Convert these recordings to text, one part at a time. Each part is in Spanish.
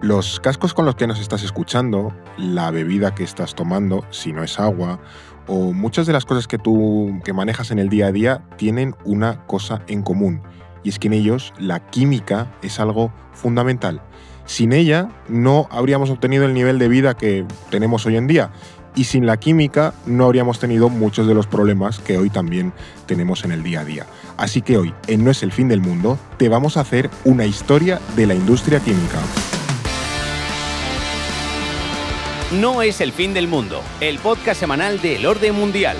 Los cascos con los que nos estás escuchando, la bebida que estás tomando, si no es agua, o muchas de las cosas que tú manejas en el día a día tienen una cosa en común, y es que en ellos la química es algo fundamental. Sin ella no habríamos obtenido el nivel de vida que tenemos hoy en día y sin la química no habríamos tenido muchos de los problemas que hoy también tenemos en el día a día. Así que hoy, en No es el fin del mundo, te vamos a hacer una historia de la industria química. No es el fin del mundo, el podcast semanal del Orden Mundial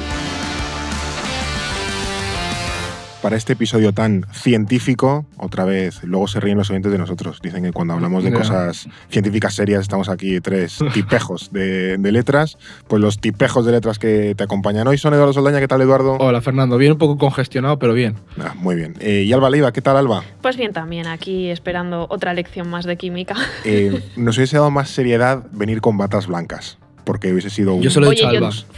para este episodio tan científico, otra vez, luego se ríen los oyentes de nosotros. Dicen que cuando hablamos de cosas científicas serias estamos aquí tres tipejos de, letras. Pues los tipejos de letras que te acompañan hoy son Eduardo Soldaña. ¿Qué tal, Eduardo? Hola, Fernando. Bien, un poco congestionado, pero bien. Ah, muy bien. Eh, ¿Y Alba Leiva? ¿Qué tal, Alba? Pues bien, también aquí esperando otra lección más de química. Eh, nos hubiese dado más seriedad venir con batas blancas porque hubiese sido un... Yo se lo he dicho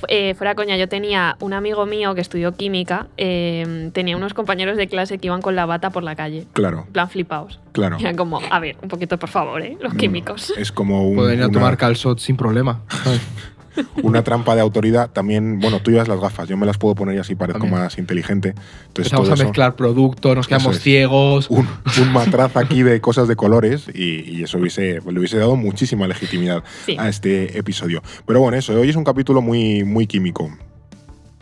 eh, fuera coña, yo tenía un amigo mío que estudió química, em, tenía unos compañeros de clase que iban con la bata por la calle. Claro. En plan flipaos. Claro. Eran como, a ver, un poquito por favor, ¿eh? Los mm, químicos. Es como un... Pueden tomar calzot sin problema. Una trampa de autoridad también, bueno, tú llevas las gafas, yo me las puedo poner y así parezco más inteligente. Entonces, a mezclar productos, nos quedamos ciegos. Un, matraz aquí de cosas de colores y, eso hubiese, le hubiese dado muchísima legitimidad a este episodio. Pero bueno, eso, hoy es un capítulo muy, muy químico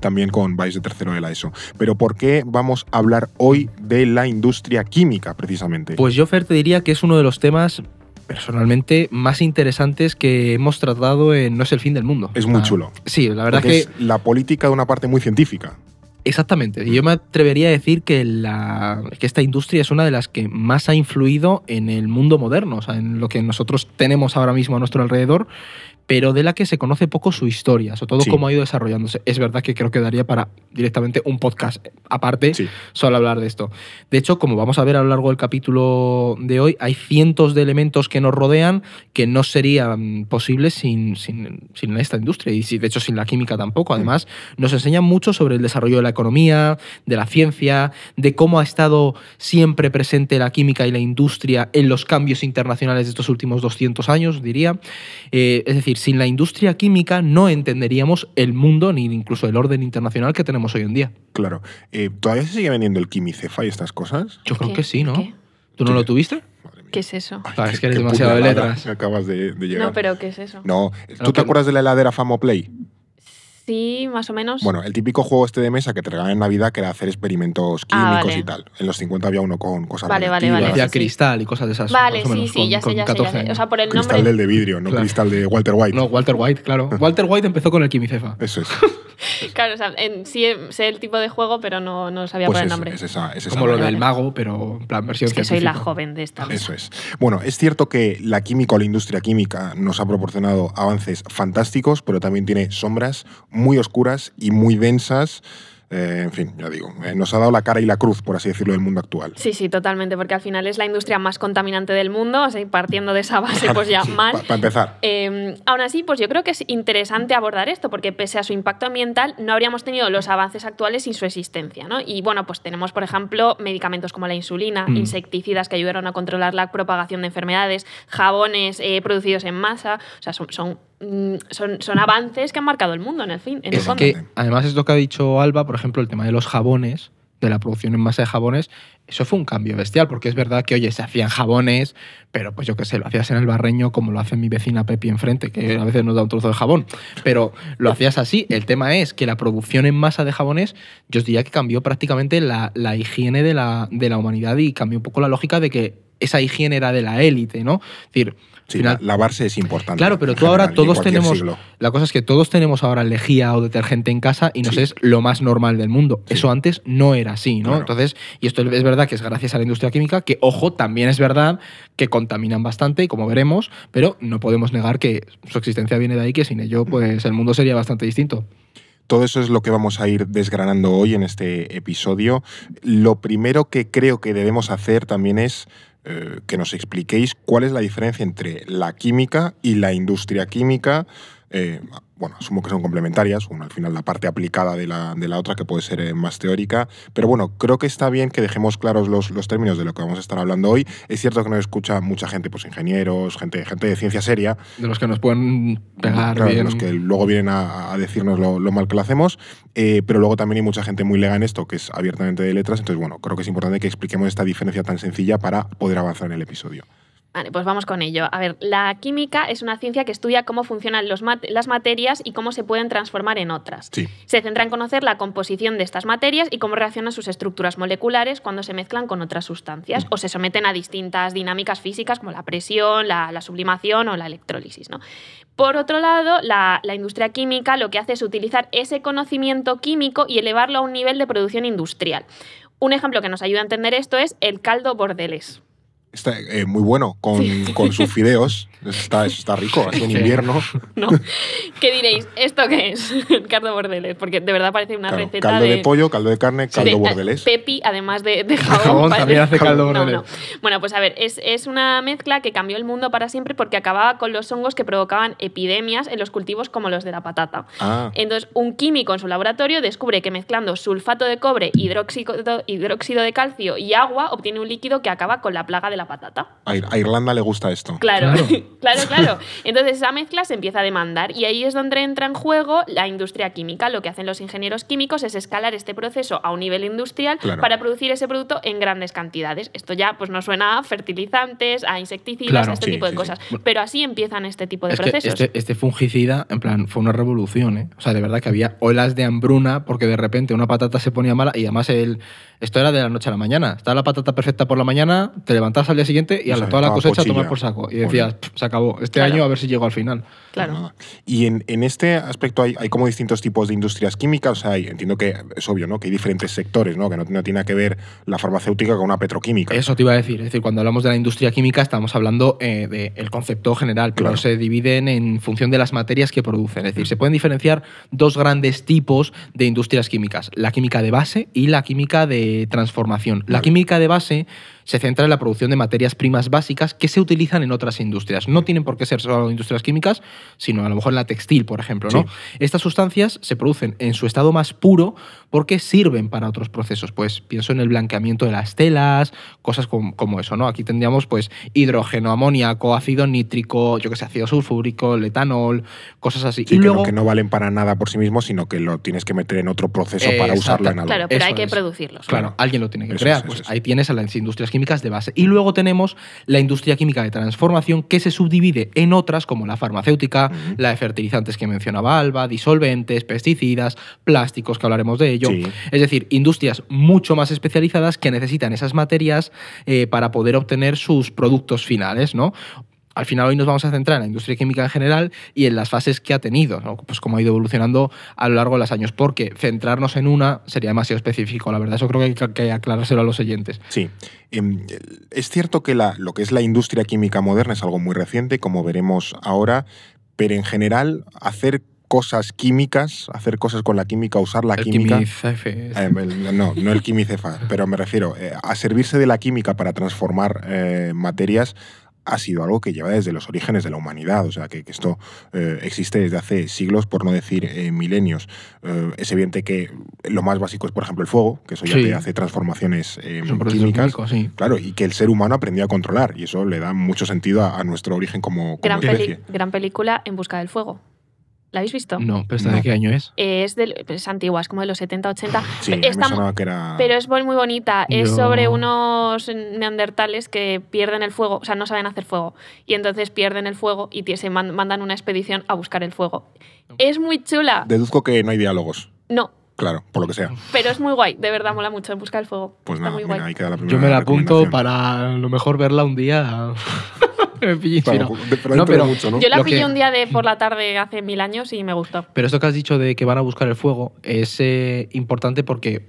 también con Vice de tercero de la ESO. Pero ¿por qué vamos a hablar hoy de la industria química, precisamente? Pues yo, Fer, te diría que es uno de los temas personalmente más interesantes que hemos tratado en No es el fin del mundo. Es muy ah, chulo. Sí, la verdad es que... Es la política de una parte muy científica. Exactamente. Y mm. yo me atrevería a decir que, la, que esta industria es una de las que más ha influido en el mundo moderno, o sea, en lo que nosotros tenemos ahora mismo a nuestro alrededor, pero de la que se conoce poco su historia, sobre todo cómo ha ido desarrollándose. Es verdad que creo que daría para directamente un podcast aparte solo hablar de esto. De hecho, como vamos a ver a lo largo del capítulo de hoy, hay cientos de elementos que nos rodean que no serían posibles sin, esta industria y de hecho sin la química tampoco. Además, nos enseñan mucho sobre el desarrollo de la economía, de la ciencia, de cómo ha estado siempre presente la química y la industria en los cambios internacionales de estos últimos 200 años, diría. Eh, es decir, sin la industria química no entenderíamos el mundo ni incluso el orden internacional que tenemos hoy en día. Claro. Eh, ¿Todavía se sigue vendiendo el quimicefa y estas cosas? Yo creo que sí, ¿no? ¿Qué? ¿Tú no tú no lo tuviste? ¿Qué es eso? Ah, es que eres demasiado de letras. Acabas de, llegar. No, pero ¿qué es eso? No. ¿Tú te acuerdas de la heladera Famoplay? Sí, más o menos. Bueno, el típico juego este de mesa que te regalan en Navidad que era hacer experimentos ah, químicos y tal. En los 50 había uno con cosas de cristal y cosas de esas. Vale, sí, sí, ya, sé, ya, sé, O sea, por el cristal nombre... del de vidrio, no cristal de Walter White. No, Walter White, claro. Walter White empezó con el quimicefa. Eso es. claro, o sea, en, sí eh, sé el tipo de juego, pero no, sabía pues por el nombre. Es Como lo del mago, pero en plan versión es que soy la joven de esta. Eso es. Bueno, es cierto que la química o la industria química nos ha proporcionado avances fantásticos, pero también tiene sombras muy oscuras y muy densas. Eh, en fin, ya digo, eh, nos ha dado la cara y la cruz, por así decirlo, del mundo actual. Sí, sí, totalmente, porque al final es la industria más contaminante del mundo, así partiendo de esa base, pues ya Para empezar. Em, aún así, pues yo creo que es interesante abordar esto, porque pese a su impacto ambiental, no habríamos tenido los avances actuales sin su existencia, ¿no? Y bueno, pues tenemos, por ejemplo, medicamentos como la insulina, mm. insecticidas que ayudaron a controlar la propagación de enfermedades, jabones eh, producidos en masa, o sea, son Mm, son, son, avances que han marcado el mundo en el fin. es que, además, esto que ha dicho Alba, por ejemplo, el tema de los jabones, de la producción en masa de jabones, eso fue un cambio bestial, porque es verdad que, oye, se hacían jabones, pero pues yo qué sé, lo hacías en el barreño como lo hace mi vecina Pepi enfrente, que a veces nos da un trozo de jabón, pero lo hacías así. El tema es que la producción en masa de jabones, yo os diría que cambió prácticamente la, higiene de la, de la humanidad y cambió un poco la lógica de que esa higiene era de la élite, ¿no? Es decir, Sí, lavarse es importante. Claro, pero tú ahora todos tenemos. La cosa es que todos tenemos ahora lejía o detergente en casa y nos es lo más normal del mundo. Eso antes no era así, ¿no? Entonces, y esto es verdad que es gracias a la industria química, que ojo, también es verdad que contaminan bastante y como veremos, pero no podemos negar que su existencia viene de ahí, que sin ello, pues el mundo sería bastante distinto. Todo eso es lo que vamos a ir desgranando hoy en este episodio. Lo primero que creo que debemos hacer también es que nos expliquéis cuál es la diferencia entre la química y la industria química, eh, bueno, asumo que son complementarias, una al final la parte aplicada de la, otra que puede ser eh, más teórica, pero bueno, creo que está bien que dejemos claros los, términos de lo que vamos a estar hablando hoy. Es cierto que nos escucha mucha gente, pues ingenieros, gente, gente de ciencia seria. De los que nos pueden pegar bien. De los que luego vienen a, decirnos lo, mal que lo hacemos, eh, pero luego también hay mucha gente muy lega en esto, que es abiertamente de letras, entonces bueno, creo que es importante que expliquemos esta diferencia tan sencilla para poder avanzar en el episodio. Vale, pues vamos con ello. A ver, la química es una ciencia que estudia cómo funcionan las materias y cómo se pueden transformar en otras. Se centra en conocer la composición de estas materias y cómo reaccionan sus estructuras moleculares cuando se mezclan con otras sustancias mm. o se someten a distintas dinámicas físicas como la presión, la, sublimación o la electrólisis. Por otro lado, la, la, industria química lo que hace es utilizar ese conocimiento químico y elevarlo a un nivel de producción industrial. Un ejemplo que nos ayuda a entender esto es el caldo bordelés. Está eh, muy bueno con, sus fideos. está, está rico, es en invierno. ¿Qué diréis? ¿Esto qué es? caldo bordelés. Porque de verdad parece una receta. Caldo de... pollo, caldo de carne, caldo bordeles. bordelés. Pepi, además de, de jabón. también hace caldo bordelés. Bueno, pues a ver, es, una mezcla que cambió el mundo para siempre porque acababa con los hongos que provocaban epidemias en los cultivos como los de la patata. Ah. Entonces, un químico en su laboratorio descubre que mezclando sulfato de cobre, hidróxido, hidróxido de calcio y agua, obtiene un líquido que acaba con la plaga de la patata. A, Irlanda le gusta esto. Claro, claro, claro. Entonces esa mezcla se empieza a demandar y ahí es donde entra en juego la industria química. Lo que hacen los ingenieros químicos es escalar este proceso a un nivel industrial para producir ese producto en grandes cantidades. Esto ya pues no suena a fertilizantes, a insecticidas, a este tipo de cosas. Pero así empiezan este tipo de procesos. este, este fungicida, en plan, fue una revolución, ¿eh? O sea, de verdad que había olas de hambruna porque de repente una patata se ponía mala y además el, esto era de la noche a la mañana. Estaba la patata perfecta por la mañana, te levantas al día siguiente y a toda la cosecha a tomar por saco. Y decías, se acabó, este año a ver si llego al final. Claro. Y en, este aspecto hay, como distintos tipos de industrias químicas. O entiendo que es obvio, ¿no? Que hay diferentes sectores, ¿no? Que no, tiene que ver la farmacéutica con una petroquímica. Eso te iba a decir. Es decir, cuando hablamos de la industria química estamos hablando eh, del concepto general, pero se dividen en función de las materias que producen. Es decir, se pueden diferenciar dos grandes tipos de industrias químicas. La química de base y la química de transformación. La química de base se centra en la producción de materias primas básicas que se utilizan en otras industrias. No tienen por qué ser solo industrias químicas, sino a lo mejor en la textil, por ejemplo. ¿no? Estas sustancias se producen en su estado más puro porque sirven para otros procesos. Pues pienso en el blanqueamiento de las telas, cosas como, eso. ¿no? Aquí tendríamos pues, hidrógeno, amoníaco, ácido nítrico, yo que sé, ácido sulfúrico, etanol, cosas así. y que, no, que no valen para nada por sí mismos, sino que lo tienes que meter en otro proceso para usarlo en algo. Claro, pero hay que producirlos. Claro, alguien lo tiene que crear. pues ahí tienes a las industrias químicas de base. Y luego tenemos la industria química de transformación que se subdivide en otras como la farmacéutica, la de fertilizantes que mencionaba Alba, disolventes, pesticidas, plásticos, que hablaremos de ello. Es decir, industrias mucho más especializadas que necesitan esas materias eh, para poder obtener sus productos finales, ¿no? al final hoy nos vamos a centrar en la industria química en general y en las fases que ha tenido, pues cómo ha ido evolucionando a lo largo de los años, porque centrarnos en una sería demasiado específico, la verdad, eso creo que hay que aclarárselo a los oyentes. Sí, em, es cierto que la, lo que es la industria química moderna es algo muy reciente, como veremos ahora, pero en general hacer cosas químicas, hacer cosas con la química, usar la el química. Ah, no, no el quimicefa, pero me refiero eh, a servirse de la química para transformar eh, materias, ha sido algo que lleva desde los orígenes de la humanidad, o sea, que, esto eh, existe desde hace siglos, por no decir eh, milenios. Eh, es evidente que lo más básico es, por ejemplo, el fuego, que eso ya te hace transformaciones eh, químicas. Claro, y que el ser humano aprendió a controlar, y eso le da mucho sentido a, nuestro origen como, como gran, gran película en busca del fuego. ¿La habéis visto? No, pero ¿esta de qué año es? Es, del, antigua, es como de los 70, 80. Sí, Está, que era... Pero es muy bonita. Es sobre unos neandertales que pierden el fuego, o sea, no saben hacer fuego. Y entonces pierden el fuego y se mandan una expedición a buscar el fuego. Es muy chula. Deduzco que no hay diálogos. No, Claro, por lo que sea. Pero es muy guay, de verdad mola mucho en buscar el Fuego. Pues nada, la primera Yo me la apunto para a lo mejor verla un día. pero no, pero Yo la pillé un día de por la tarde hace mil años y me gustó. Pero esto que has dicho de que van a buscar el fuego es eh, importante porque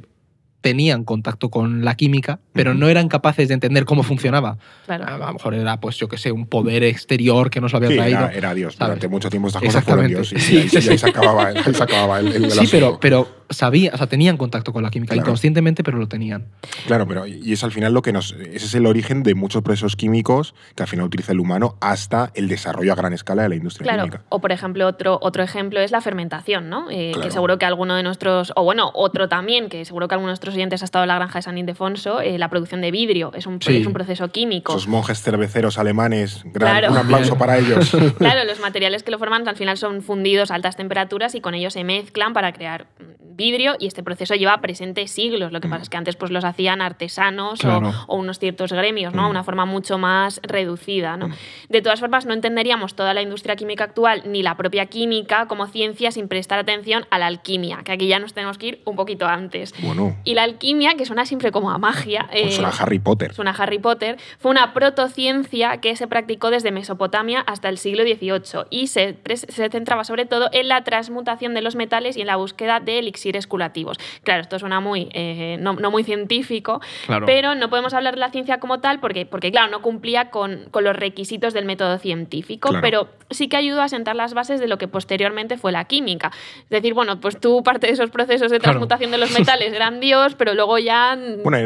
tenían contacto con la química, pero no eran capaces de entender cómo funcionaba. A, lo mejor era, pues yo qué sé, un poder exterior que nos había traído. Era, Dios. Durante mucho tiempo estas cosas fueron Dios y, ahí, se acababa, acababa el, el, Sí, pero, pero sabía o sea, tenían contacto con la química, inconscientemente, pero lo tenían. Claro, pero y es al final lo que nos. Ese es el origen de muchos procesos químicos que al final utiliza el humano hasta el desarrollo a gran escala de la industria química. O, por ejemplo, otro, otro ejemplo es la fermentación, ¿no? Eh, que seguro que alguno de nuestros. O bueno, otro también, que seguro que alguno de nuestros oyentes ha estado en la granja de San Indefonso eh, la producción de vidrio. Es un, proceso químico. Esos monjes cerveceros alemanes, un aplauso para ellos. claro, los materiales que lo forman al final son fundidos a altas temperaturas y con ellos se mezclan para crear vidrio y este proceso lleva presentes siglos. Lo que mm. pasa es que antes pues, los hacían artesanos o, unos ciertos gremios, ¿no? Mm. Una forma mucho más reducida, mm. De todas formas, no entenderíamos toda la industria química actual ni la propia química como ciencia sin prestar atención a la alquimia, que aquí ya nos tenemos que ir un poquito antes. Y la alquimia, que suena siempre como a magia. Pues suena eh, a Harry Potter. Suena a Harry Potter. Fue una protociencia que se practicó desde Mesopotamia hasta el siglo XVIII y se centraba sobre todo en la transmutación de los metales y en la búsqueda de elixir esculativos. Claro, esto suena muy, eh, no, muy científico, pero no podemos hablar de la ciencia como tal porque, porque claro, no cumplía con, los requisitos del método científico, pero sí que ayudó a sentar las bases de lo que posteriormente fue la química. Es decir, bueno, pues tú parte de esos procesos de transmutación de los metales eran pero luego ya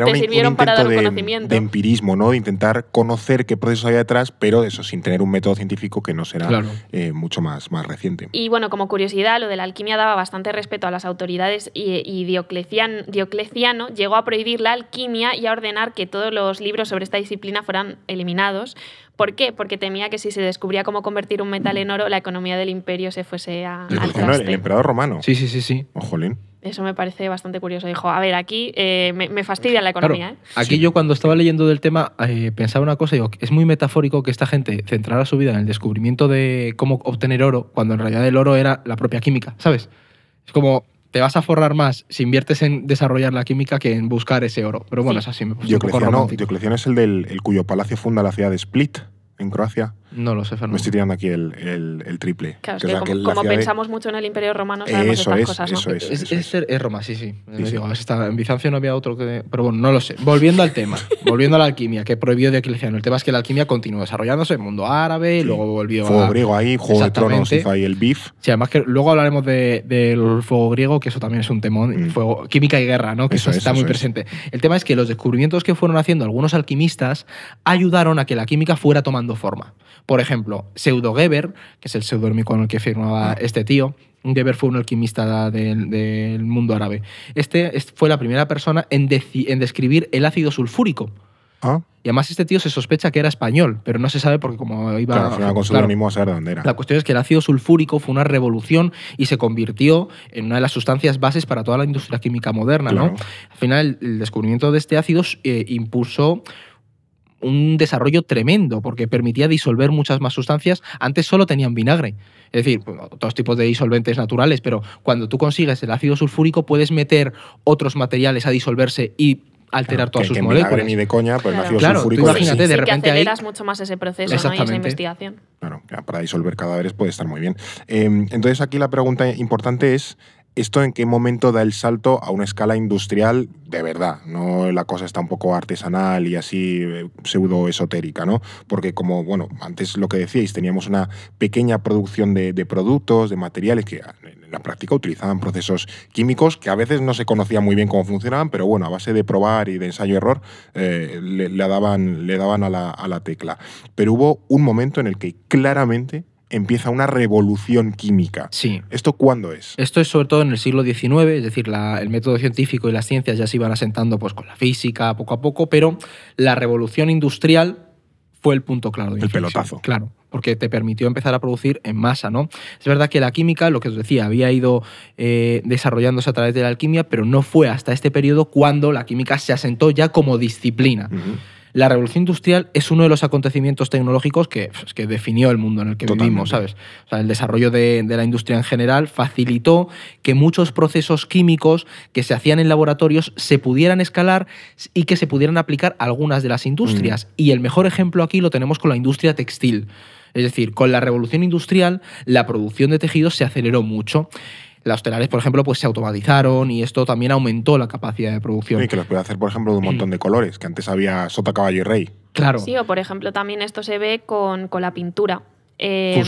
te sirvieron para dar conocimiento. De empirismo, ¿no? De intentar conocer qué procesos había detrás, pero eso, sin tener un método científico que no será eh, mucho más, más reciente. Y bueno, como curiosidad, lo de la alquimia daba bastante respeto a las autoridades y, Diocleciano llegó a prohibir la alquimia y a ordenar que todos los libros sobre esta disciplina fueran eliminados. ¿Por qué? Porque temía que si se descubría cómo convertir un metal en oro, la economía del imperio se fuese a, El emperador romano. Sí, sí, sí, sí. Ojolín. Eso me parece bastante curioso. Dijo, a ver, aquí eh, me, fastidia la economía. ¿eh? Aquí yo cuando estaba leyendo del tema eh, pensaba una cosa, digo, es muy metafórico que esta gente centrara su vida en el descubrimiento de cómo obtener oro, cuando en realidad el oro era la propia química, ¿sabes? Es como, te vas a forrar más si inviertes en desarrollar la química que en buscar ese oro. Pero bueno, sí. es así, me creo un poco romántico. es el, del, el cuyo palacio funda la ciudad de Split en Croacia? No lo sé, Fernando. Me estoy tirando aquí el, triple. como, pensamos mucho en el Imperio Romano, sabemos eso cosas, ¿no? Eso es, Roma, sí, sí. en Bizancio no había otro que... Pero bueno, no lo sé. Volviendo al tema, volviendo a la alquimia, que prohibió Diocleciano. El tema es que la alquimia continuó desarrollándose en el mundo árabe, y luego volvió fuego griego ahí, Juego de Tronos hizo ahí el beef. Sí, además que luego hablaremos del fuego griego, que eso también es un temón. Mm. Fuego, química y guerra, ¿no? Que eso, está muy presente. El tema es que los descubrimientos que fueron haciendo algunos alquimistas ayudaron a que la química fuera tomando forma. Por ejemplo, Pseudo Geber, que es el pseudónimo con el que firmaba ah. este tío. Geber fue un alquimista del, mundo árabe. Este fue la primera persona en, describir el ácido sulfúrico. Ah. Y además este tío se sospecha que era español, pero no se sabe porque como iba claro, a... Con a saber dónde era. La cuestión es que el ácido sulfúrico fue una revolución y se convirtió en una de las sustancias bases para toda la industria química moderna. ¿no? Al final, el descubrimiento de este ácido eh, impulsó un desarrollo tremendo porque permitía disolver muchas más sustancias. Antes solo tenían vinagre. Es decir, pues, todos tipos de disolventes naturales, pero cuando tú consigues el ácido sulfúrico puedes meter otros materiales a disolverse y alterar todas sus moléculas. ni de coña, pues el ácido sulfúrico. aceleras mucho más ese proceso y esa investigación. Claro, para disolver cadáveres puede estar muy bien. Em, entonces aquí la pregunta importante es ¿Esto en qué momento da el salto a una escala industrial de verdad? No la cosa está un poco artesanal y así eh, pseudo esotérica, ¿no? Porque como, bueno, antes lo que decíais, teníamos una pequeña producción de, productos, de materiales que ah, en la práctica utilizaban procesos químicos que a veces no se conocía muy bien cómo funcionaban, pero bueno, a base de probar y de ensayo-error eh, le, daban, le daban a la tecla. Pero hubo un momento en el que claramente empieza una revolución química. Sí. ¿Esto cuándo es? Esto es sobre todo en el siglo XIX, es decir, el método científico y las ciencias ya se iban asentando pues, con la física poco a poco, pero la revolución industrial fue el punto claro El pelotazo. Claro, porque te permitió empezar a producir en masa, ¿no? Es verdad que la química, lo que os decía, había ido eh, desarrollándose a través de la alquimia, pero no fue hasta este periodo cuando la química se asentó ya como disciplina la revolución industrial es uno de los acontecimientos tecnológicos que, pues, definió el mundo en el que vivimos, ¿sabes? el desarrollo de, la industria en general facilitó que muchos procesos químicos que se hacían en laboratorios se pudieran escalar y que se pudieran aplicar a algunas de las industrias. Mm. Y el mejor ejemplo aquí lo tenemos con la industria textil. Es decir, con la revolución industrial, la producción de tejidos se aceleró mucho las telares, por ejemplo, pues se automatizaron y esto también aumentó la capacidad de producción. Y que los puede hacer, por ejemplo, de un montón de colores, que antes había sota, caballo y rey. Claro. Sí, o por ejemplo, también esto se ve con, con la pintura. Em,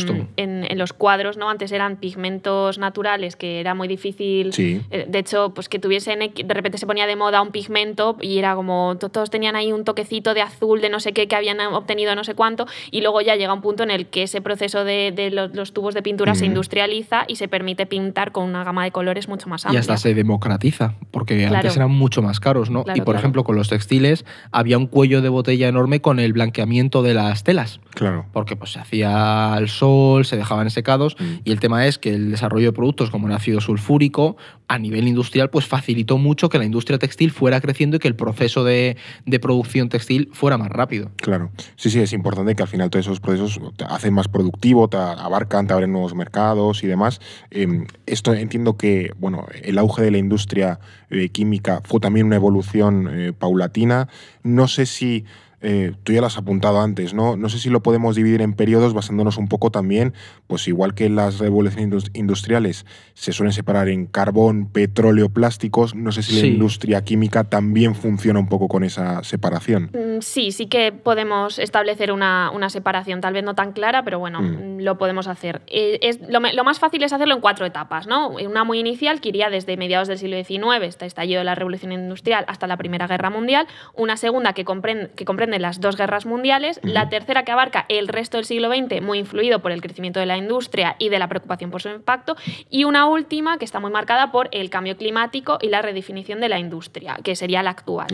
en, los cuadros, ¿no? Antes eran pigmentos naturales que era muy difícil. Eh, de hecho, pues que tuviesen. De repente se ponía de moda un pigmento y era como. Todos tenían ahí un toquecito de azul, de no sé qué, que habían eh, obtenido no sé cuánto. Y luego ya llega un punto en el que ese proceso de, los, tubos de pintura se industrializa y se permite pintar con una gama de colores mucho más amplia. Y hasta se democratiza, porque antes eran mucho más caros, ¿no? y por ejemplo, con los textiles había un cuello de botella enorme con el blanqueamiento de las telas. Claro. Porque pues se hacía al sol, se dejaban secados mm. y el tema es que el desarrollo de productos como el ácido sulfúrico a nivel industrial pues facilitó mucho que la industria textil fuera creciendo y que el proceso de, producción textil fuera más rápido. Claro, sí, sí, es importante que al final todos esos procesos te hacen más productivo, te abarcan, te abren nuevos mercados y demás. Em, esto entiendo que, bueno, el auge de la industria eh, química fue también una evolución eh, paulatina. No sé si eh, tú ya lo has apuntado antes, ¿no? No sé si lo podemos dividir en periodos basándonos un poco también, pues igual que las revoluciones industriales se suelen separar en carbón, petróleo, plásticos, no sé si la industria química también funciona un poco con esa separación. Mm, sí, sí que podemos establecer una, separación, tal vez no tan clara, pero bueno, mm. Mm, lo podemos hacer. Eh, es, lo, más fácil es hacerlo en cuatro etapas, ¿no? Una muy inicial, que iría desde mediados del siglo XIX, hasta este estallido de la Revolución Industrial, hasta la Primera Guerra Mundial. Una segunda que comprende, que comprende las dos guerras mundiales. La tercera que abarca el resto del siglo XX, muy influido por el crecimiento de la industria y de la preocupación por su impacto. Y una última que está muy marcada por el cambio climático y la redefinición de la industria, que sería la Actual.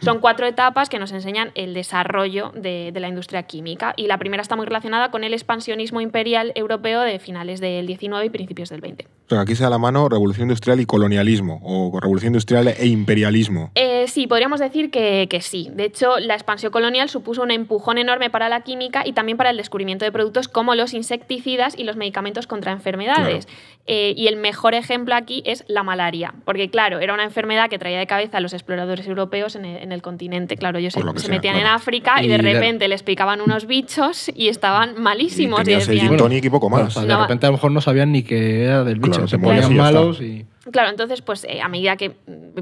Son cuatro etapas que nos enseñan el desarrollo de, la industria química. Y la primera está muy relacionada con el expansionismo imperial europeo de finales del 19 y principios del 20. pero aquí se da la mano revolución industrial y colonialismo, o revolución industrial e imperialismo. Eh, sí, podríamos decir que, sí. De hecho, la expansión colonial supuso un empujón enorme para la química y también para el descubrimiento de productos como los insecticidas y los medicamentos contra enfermedades. Eh, y el mejor ejemplo aquí es la malaria, porque claro, era una enfermedad que traía de cabeza a los exploradores europeos en el, continente. Claro, yo metían en África y, de repente les picaban unos bichos y estaban malísimos. Y, tenías y y poco más. de repente a lo mejor no sabían ni que era del bicho, se ponían malos y... Claro, entonces, pues eh, a medida que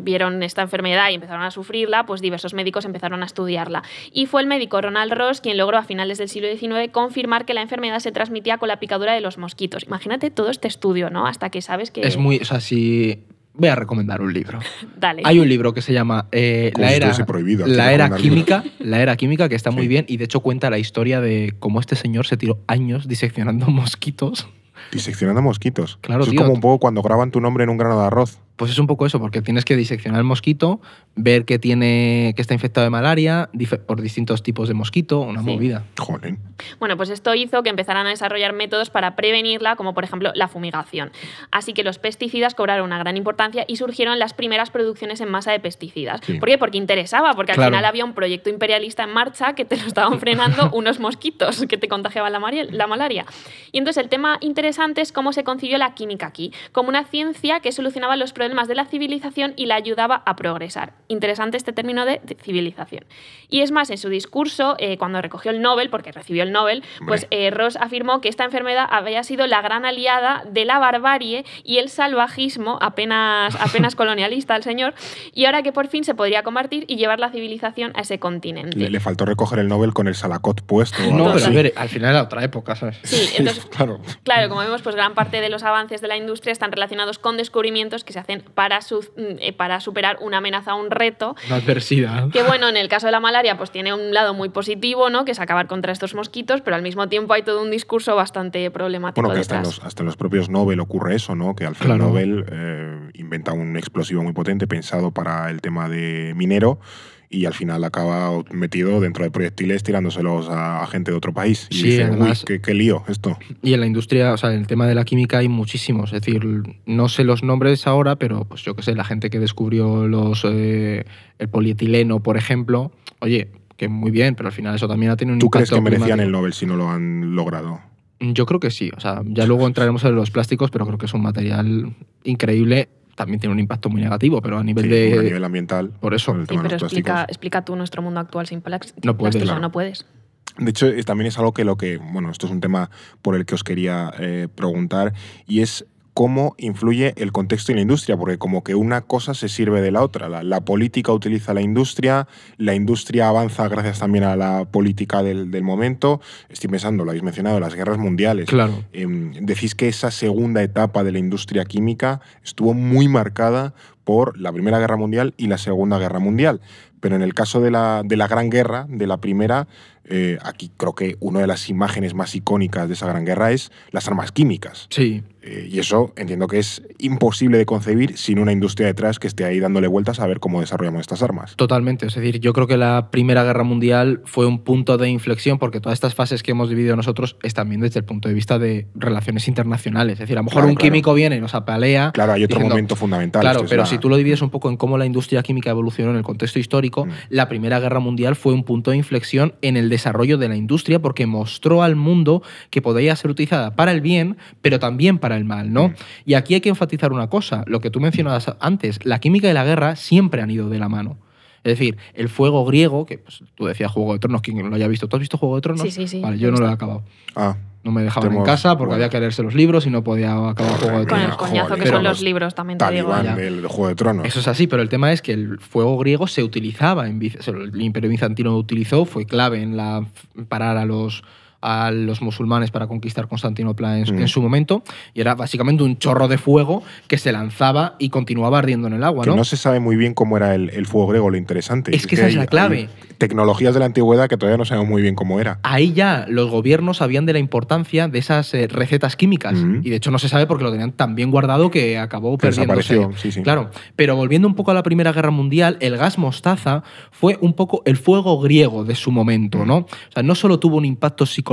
vieron esta enfermedad y empezaron a sufrirla, pues diversos médicos empezaron a estudiarla. Y fue el médico Ronald Ross quien logró a finales del siglo XIX confirmar que la enfermedad se transmitía con la picadura de los mosquitos. Imagínate todo este estudio, ¿no? Hasta que sabes que... Es muy, o sea, si voy a recomendar un libro. Dale. Hay un libro que se llama eh, la, era, química, la Era Química, que está muy bien y de hecho cuenta la historia de cómo este señor se tiró años diseccionando mosquitos. Diseccionando mosquitos. Claro, es como un poco cuando graban tu nombre en un grano de arroz. Pues es un poco eso, porque tienes que diseccionar el mosquito, ver que tiene que está infectado de malaria por distintos tipos de mosquito, una movida. Bueno, pues esto hizo que empezaran a desarrollar métodos para prevenirla, como por ejemplo la fumigación. Así que los pesticidas cobraron una gran importancia y surgieron las primeras producciones en masa de pesticidas. ¿Por qué? Porque interesaba, porque al final había un proyecto imperialista en marcha que te lo estaban frenando unos mosquitos que te contagiaban la, la malaria. Y entonces el tema interesante es cómo se concibió la química aquí, como una ciencia que solucionaba los problemas de la civilización y la ayudaba a progresar interesante este término de civilización. Y es más, en su discurso, eh, cuando recogió el Nobel, porque recibió el Nobel, pues eh, Ross afirmó que esta enfermedad había sido la gran aliada de la barbarie y el salvajismo, apenas, apenas colonialista el señor, y ahora que por fin se podría compartir y llevar la civilización a ese continente. Le, faltó recoger el Nobel con el salacot puesto. No, pero a ver, al final era otra época, ¿sabes? Sí, entonces, claro. claro, como vemos, pues gran parte de los avances de la industria están relacionados con descubrimientos que se hacen para, mm, eh, para superar una amenaza a un reto. La adversidad. Que bueno, en el caso de la malaria, pues tiene un lado muy positivo, ¿no? Que es acabar contra estos mosquitos, pero al mismo tiempo hay todo un discurso bastante problemático. Bueno, que hasta en, los, propios Nobel ocurre eso, ¿no? Que Alfred Nobel eh, inventa un explosivo muy potente pensado para el tema de minero y al final acaba metido dentro de proyectiles tirándoselos a, gente de otro país. Y sí, además, qué, lío esto. Y en la industria, o sea, en el tema de la química hay muchísimos. Es decir, no sé los nombres ahora, pero pues yo qué sé, la gente que descubrió los eh, el polietileno, por ejemplo, oye, que muy bien, pero al final eso también ha tenido un ¿Tú crees que merecían el Nobel si no lo han logrado? Yo creo que sí. O sea, ya luego entraremos en los plásticos, pero creo que es un material increíble también tiene un impacto muy negativo, pero a nivel de. A nivel ambiental. Por eso. El tema pero explica, tú nuestro mundo actual sin plásticos. No puedes. No puedes. De hecho, eh, también es algo que lo que, bueno, esto es un tema por el que os quería eh, preguntar, y es cómo influye el contexto y la industria, porque como que una cosa se sirve de la otra. La, política utiliza la industria, la industria avanza gracias también a la política del, momento. Estoy pensando, lo habéis mencionado, las guerras mundiales. Claro. Em, decís que esa segunda etapa de la industria química estuvo muy marcada por la Primera Guerra Mundial y la Segunda Guerra Mundial. Pero en el caso de la, de la Gran Guerra, de la Primera, eh, aquí creo que una de las imágenes más icónicas de esa gran guerra es las armas químicas. Sí. Eh, y eso entiendo que es imposible de concebir sin una industria detrás que esté ahí dándole vueltas a ver cómo desarrollamos estas armas. Totalmente. Es decir, yo creo que la Primera Guerra Mundial fue un punto de inflexión porque todas estas fases que hemos vivido nosotros es también desde el punto de vista de relaciones internacionales. Es decir, a lo mejor un químico viene y nos apalea. Claro, hay otro momento fundamental. Claro, pero si tú lo divides un poco en cómo la industria química evolucionó en el contexto histórico, mm. la Primera Guerra Mundial fue un punto de inflexión en el desarrollo desarrollo de la industria porque mostró al mundo que podía ser utilizada para el bien, pero también para el mal, ¿no? Mm. Y aquí hay que enfatizar una cosa, lo que tú mencionabas antes, la química y la guerra siempre han ido de la mano. Es decir, el fuego griego, que pues, tú decías Juego de Tronos, quien no lo haya visto. ¿Tú has visto Juego de Tronos? Sí, sí, sí. Vale, yo no lo he acabado. Ah, no me dejaban en casa porque había que leerse los libros y no podía acabar Juego de Tronos. Con el coñazo que son los libros, también te digo. Del Juego de Tronos. Eso es así, pero el tema es que el fuego griego se utilizaba, en, el imperio bizantino lo utilizó, fue clave en la, parar a los a los musulmanes para conquistar Constantinopla en, mm. su momento, y era básicamente un chorro de fuego que se lanzaba y continuaba ardiendo en el agua. Que ¿no? se sabe muy bien cómo era el, fuego griego, lo interesante. Es, que, esa es la clave. Tecnologías de la antigüedad que todavía no sabemos muy bien cómo era. Ahí ya los gobiernos sabían de la importancia de esas eh, recetas químicas, mm. y de hecho no se sabe porque lo tenían tan bien guardado que acabó perdiéndose. Sí, Claro, pero volviendo un poco a la Primera Guerra Mundial, el gas mostaza fue un poco el fuego griego de su momento, mm. ¿no? O sea, no solo tuvo un impacto psicológico,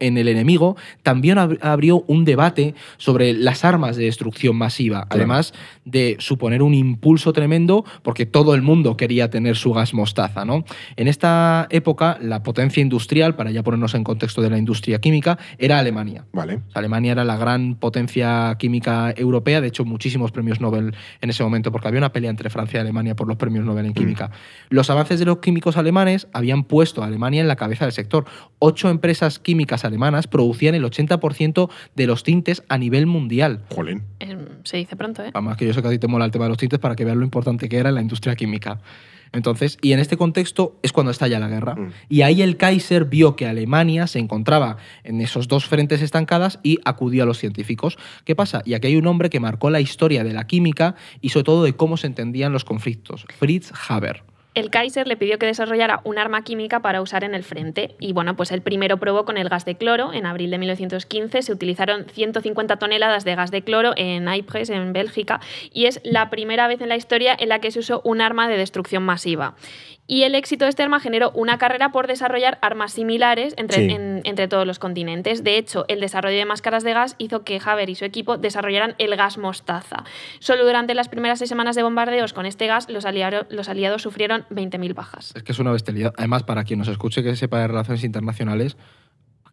en el enemigo, también abrió un debate sobre las armas de destrucción masiva, además de suponer un impulso tremendo porque todo el mundo quería tener su gas mostaza. ¿no? En esta época, la potencia industrial, para ya ponernos en contexto de la industria química, era Alemania. Vale. Alemania era la gran potencia química europea, de hecho muchísimos premios Nobel en ese momento, porque había una pelea entre Francia y Alemania por los premios Nobel en mm. química. Los avances de los químicos alemanes habían puesto a Alemania en la cabeza del sector. Ocho empresas químicas alemanas producían el 80% de los tintes a nivel mundial. Jolín. Eh, se dice pronto, ¿eh? Además que yo sé que a ti te mola el tema de los tintes para que veas lo importante que era en la industria química. Entonces, y en este contexto es cuando estalla la guerra. Mm. Y ahí el Kaiser vio que Alemania se encontraba en esos dos frentes estancadas y acudió a los científicos. ¿Qué pasa? Y aquí hay un hombre que marcó la historia de la química y sobre todo de cómo se entendían los conflictos, Fritz Haber el Kaiser le pidió que desarrollara un arma química para usar en el frente y bueno, pues el primero probó con el gas de cloro. En abril de 1915 se utilizaron 150 toneladas de gas de cloro en Ypres, en Bélgica, y es la primera vez en la historia en la que se usó un arma de destrucción masiva. Y el éxito de este arma generó una carrera por desarrollar armas similares entre, todos los continentes. De hecho, el desarrollo de máscaras de gas hizo que Haber y su equipo desarrollaran el gas mostaza. Solo durante las primeras seis semanas de bombardeos con este gas, los, los aliados sufrieron 20.000 bajas. Es que es una bestialidad. Además, para quien nos escuche que sepa de relaciones internacionales,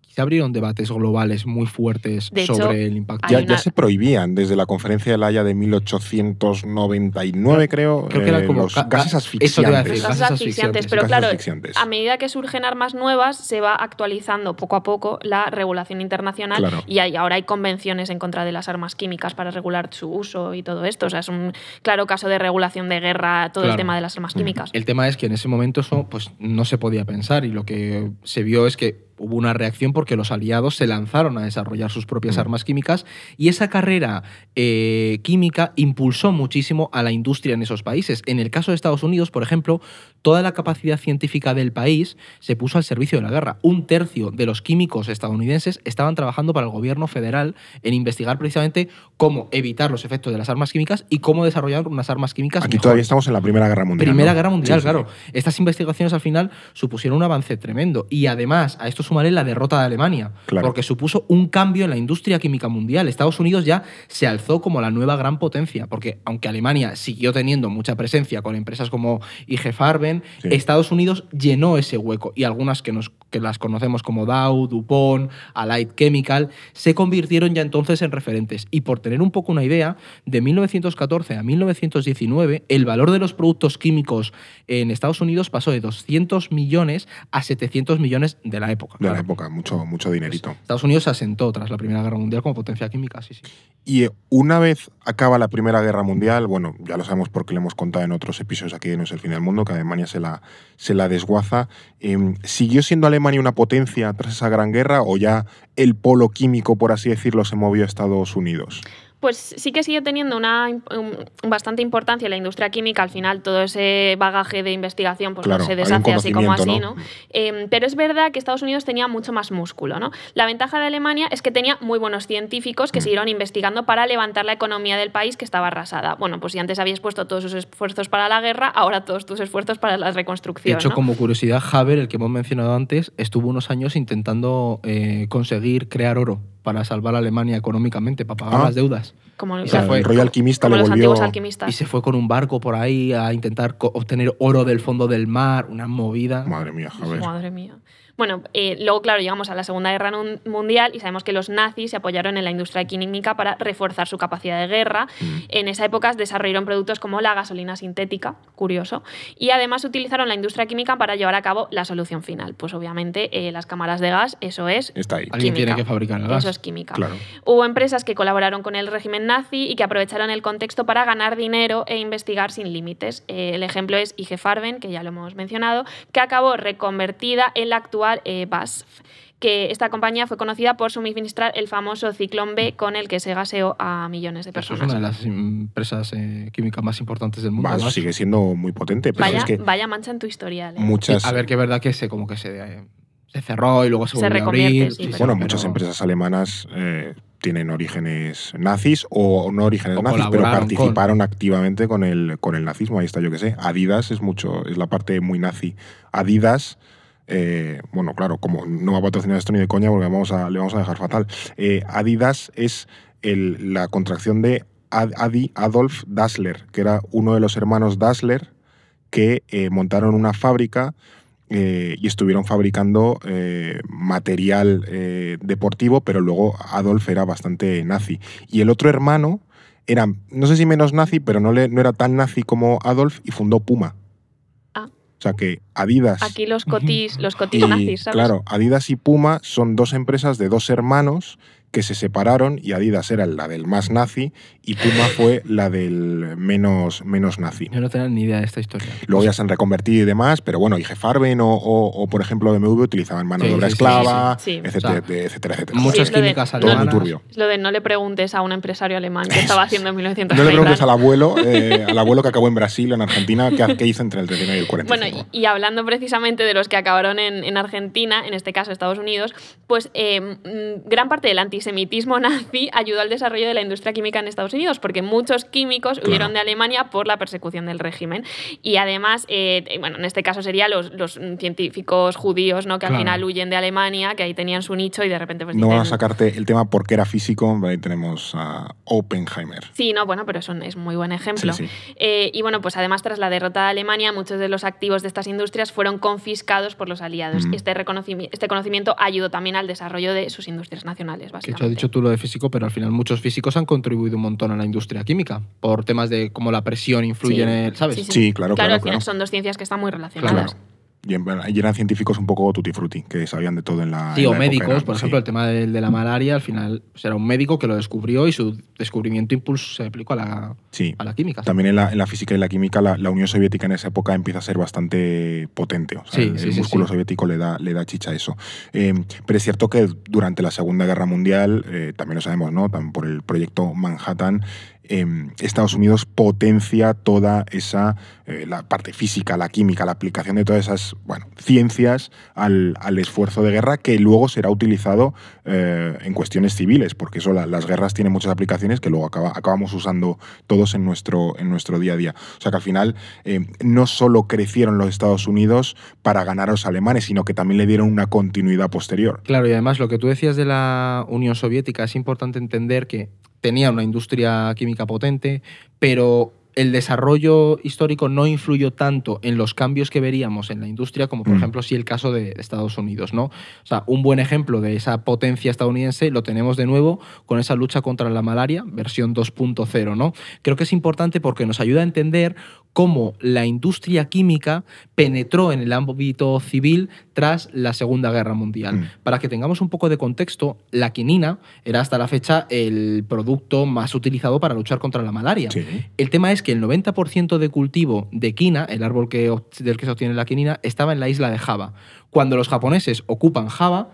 se abrieron debates globales muy fuertes sobre el impacto. Ya, ya, se prohibían desde la conferencia de la Haya de 1899, ah, creo, eh, como los gases asfixiantes. pero claro, a medida que surgen armas nuevas, se va actualizando poco a poco la regulación internacional y ahora hay convenciones en contra de las armas químicas para regular su uso y todo esto. O sea, es un claro caso de regulación de guerra todo el tema de las armas químicas. El tema es que en ese momento eso pues, no se podía pensar y lo que se vio es que hubo una reacción porque los aliados se lanzaron a desarrollar sus propias mm. armas químicas y esa carrera eh, química impulsó muchísimo a la industria en esos países. En el caso de Estados Unidos, por ejemplo, toda la capacidad científica del país se puso al servicio de la guerra. Un tercio de los químicos estadounidenses estaban trabajando para el gobierno federal en investigar precisamente cómo evitar los efectos de las armas químicas y cómo desarrollar unas armas químicas. Aquí todavía estamos en la Primera Guerra Mundial. Primera Guerra Mundial, claro. Estas investigaciones al final supusieron un avance tremendo y además a esto sumaré la derrota de Alemania, porque supuso un cambio en la industria química mundial. Estados Unidos ya se alzó como la nueva gran potencia, porque aunque Alemania siguió teniendo mucha presencia con empresas como IG Farben, Estados Unidos llenó ese hueco y algunas que nos que las conocemos como Dow, DuPont, Allied Chemical, se convirtieron ya entonces en referentes. Y por tener un poco una idea, de 1914 a 1919, el valor de los productos químicos en Estados Unidos pasó de 200 millones a 700 millones de la época. De la época, mucho, mucho pues dinerito. Estados Unidos se asentó tras la Primera Guerra Mundial como potencia química, sí, sí. Y eh, una vez acaba la Primera Guerra Mundial, bueno, ya lo sabemos porque le hemos contado en otros episodios aquí de No es el fin del mundo, que Alemania se la, se la desguaza, em, siguió siendo Alemania Alemania una potencia tras esa gran guerra o ya el polo químico, por así decirlo, se movió a Estados Unidos? Pues sí que sigue teniendo una bastante importancia la industria química. Al final, todo ese bagaje de investigación pues, no se deshace así como así, ¿no? Em, pero es verdad que Estados Unidos tenía mucho más músculo, ¿no? La ventaja de Alemania es que tenía muy buenos científicos que mm. siguieron investigando para levantar la economía del país que estaba arrasada. Bueno, pues si antes habías puesto todos sus esfuerzos para la guerra, ahora todos tus esfuerzos para la reconstrucción. De hecho, como curiosidad, Haber, el que hemos mencionado antes, estuvo unos años intentando eh, conseguir crear oro para salvar a Alemania económicamente, para pagar ah. las deudas. Como y fue, alquimista le volvió... Y se fue con un barco por ahí a intentar obtener oro del fondo del mar, una movida. Madre mía, Javier. Madre mía. Bueno, eh, luego, claro, llegamos a la Segunda Guerra Mundial y sabemos que los nazis se apoyaron en la industria química para reforzar su capacidad de guerra. Mm. En esa época desarrollaron productos como la gasolina sintética, curioso, y además utilizaron la industria química para llevar a cabo la solución final. Pues obviamente eh, las cámaras de gas, eso es. Está ahí. tiene que fabricar el gas. Eso es química. Claro. Hubo empresas que colaboraron con el régimen nazi y que aprovecharon el contexto para ganar dinero e investigar sin límites. Eh, el ejemplo es IG Farben, que ya lo hemos mencionado, que acabó reconvertida en la actual eh, BASF, que esta compañía fue conocida por suministrar el famoso ciclón B con el que se gaseó a millones de personas. una de las empresas eh, químicas más importantes del mundo. sigue siendo muy potente, vaya, mancha en tu historial. ¿eh? A ver, qué verdad que se como que se, cerró y luego se, volvió a abrir. bueno, muchas empresas alemanas tienen orígenes nazis o no orígenes nazis, pero participaron activamente con el, con el nazismo. Ahí está, yo que sé. Adidas es mucho, es la parte muy nazi. Adidas eh, bueno, claro, como no va a patrocinar esto ni de coña porque a, le vamos a dejar fatal. Eh, Adidas es la contracción de Adi Adolf Dassler, que era uno de los hermanos Dassler que eh, montaron una fábrica y estuvieron fabricando material deportivo, pero luego Adolf era bastante nazi. Y el otro hermano era, no sé si menos nazi, pero no era tan nazi como Adolf y fundó Puma. O sea que Adidas. Aquí los cotis, los cotis y, nazis, ¿sabes? Claro, Adidas y Puma son dos empresas de dos hermanos que se separaron y Adidas era la del más nazi y Puma fue la del menos, menos nazi. Yo no tenía ni idea de esta historia. Luego ya se han reconvertido y demás, pero bueno, IG Farben o, por ejemplo BMW utilizaban mano de obra esclava, etcétera, etcétera, Muchas químicas alemanas. Todo turbio. Lo de no le preguntes a un empresario alemán que estaba haciendo en 1930. No le preguntes al abuelo, eh, al abuelo que acabó en Brasil, en Argentina, qué, hizo entre el 39 y el 45. Bueno, y, hablando precisamente de los que acabaron en, Argentina, en este caso Estados Unidos, pues eh, gran parte del anti antisemitismo nazi ayudó al desarrollo de la industria química en Estados Unidos, porque muchos químicos huyeron de Alemania por la persecución del régimen. Y además, eh, bueno, en este caso serían los, científicos judíos, ¿no? Que al final huyen de Alemania, que ahí tenían su nicho y de repente... Pues, no vamos a sacarte el tema porque era físico, ahí tenemos a Oppenheimer. Sí, no, bueno, pero eso es muy buen ejemplo. Eh, y bueno, pues además, tras la derrota de Alemania, muchos de los activos de estas industrias fueron confiscados por los aliados. Mm. Este, reconocimiento, este conocimiento ayudó también al desarrollo de sus industrias nacionales, básicamente. De hecho, has dicho tú lo de físico, pero al final muchos físicos han contribuido un montón a la industria química por temas de cómo la presión influye en el, ¿sabes? Sí, claro, claro, claro, al son dos ciencias que están muy relacionadas. Y, eran científicos un poco tutti frutti, que sabían de todo en la. Sí, o médicos, por ejemplo, el tema de, la malaria, al final será un médico que lo descubrió y su descubrimiento impulso se aplicó a la, a la química. También en la, física y la química, la, Unión Soviética en esa época empieza a ser bastante potente. O sí, el, músculo soviético le da, le da chicha a eso. Em, pero es cierto que durante la Segunda Guerra Mundial, eh, también lo sabemos, ¿no? Tan por el proyecto Manhattan, Em, Estados Unidos potencia toda esa eh, la parte física, la química, la aplicación de todas esas bueno, ciencias al, esfuerzo de guerra que luego será utilizado eh, en cuestiones civiles, porque eso, las guerras tienen muchas aplicaciones que luego acabamos usando todos en nuestro, en nuestro día a día. O sea que al final eh, no solo crecieron los Estados Unidos para ganar a los alemanes, sino que también le dieron una continuidad posterior. Claro, y además lo que tú decías de la Unión Soviética, es importante entender que tenía una industria química potente, pero el desarrollo histórico no influyó tanto en los cambios que veríamos en la industria como por mm. ejemplo si el caso de Estados Unidos, ¿no? O sea, un buen ejemplo de esa potencia estadounidense lo tenemos de nuevo con esa lucha contra la malaria, versión 2.0, ¿no? Creo que es importante porque nos ayuda a entender cómo la industria química penetró en el ámbito civil tras la Segunda Guerra Mundial. Mm. Para que tengamos un poco de contexto, la quinina era hasta la fecha el producto más utilizado para luchar contra la malaria. El tema es que el 90% de cultivo de quina, el árbol del que se obtiene la quinina, estaba en la isla de Java. Cuando los japoneses ocupan Java,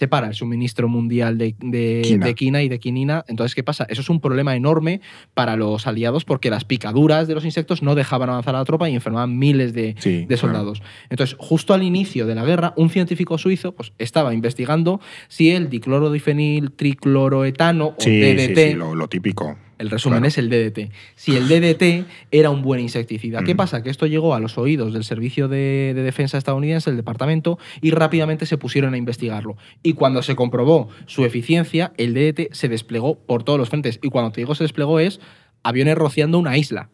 separa el suministro mundial de, de, quina. y de quinina. Entonces, ¿qué pasa? Eso es un problema enorme para los aliados porque las picaduras de los insectos no dejaban avanzar a la tropa y enfermaban miles de, soldados. Entonces, justo al inicio de la guerra, un científico suizo pues, estaba investigando si el diclorodifenil tricloroetano o sí, lo típico el resumen es el DDT. Si el DDT era un buen insecticida, ¿qué mm. pasa? Que esto llegó a los oídos del Servicio de, Defensa estadounidense, el departamento, y rápidamente se pusieron a investigarlo. Y cuando se comprobó su eficiencia, el DDT se desplegó por todos los frentes. Y cuando te digo se desplegó es aviones rociando una isla.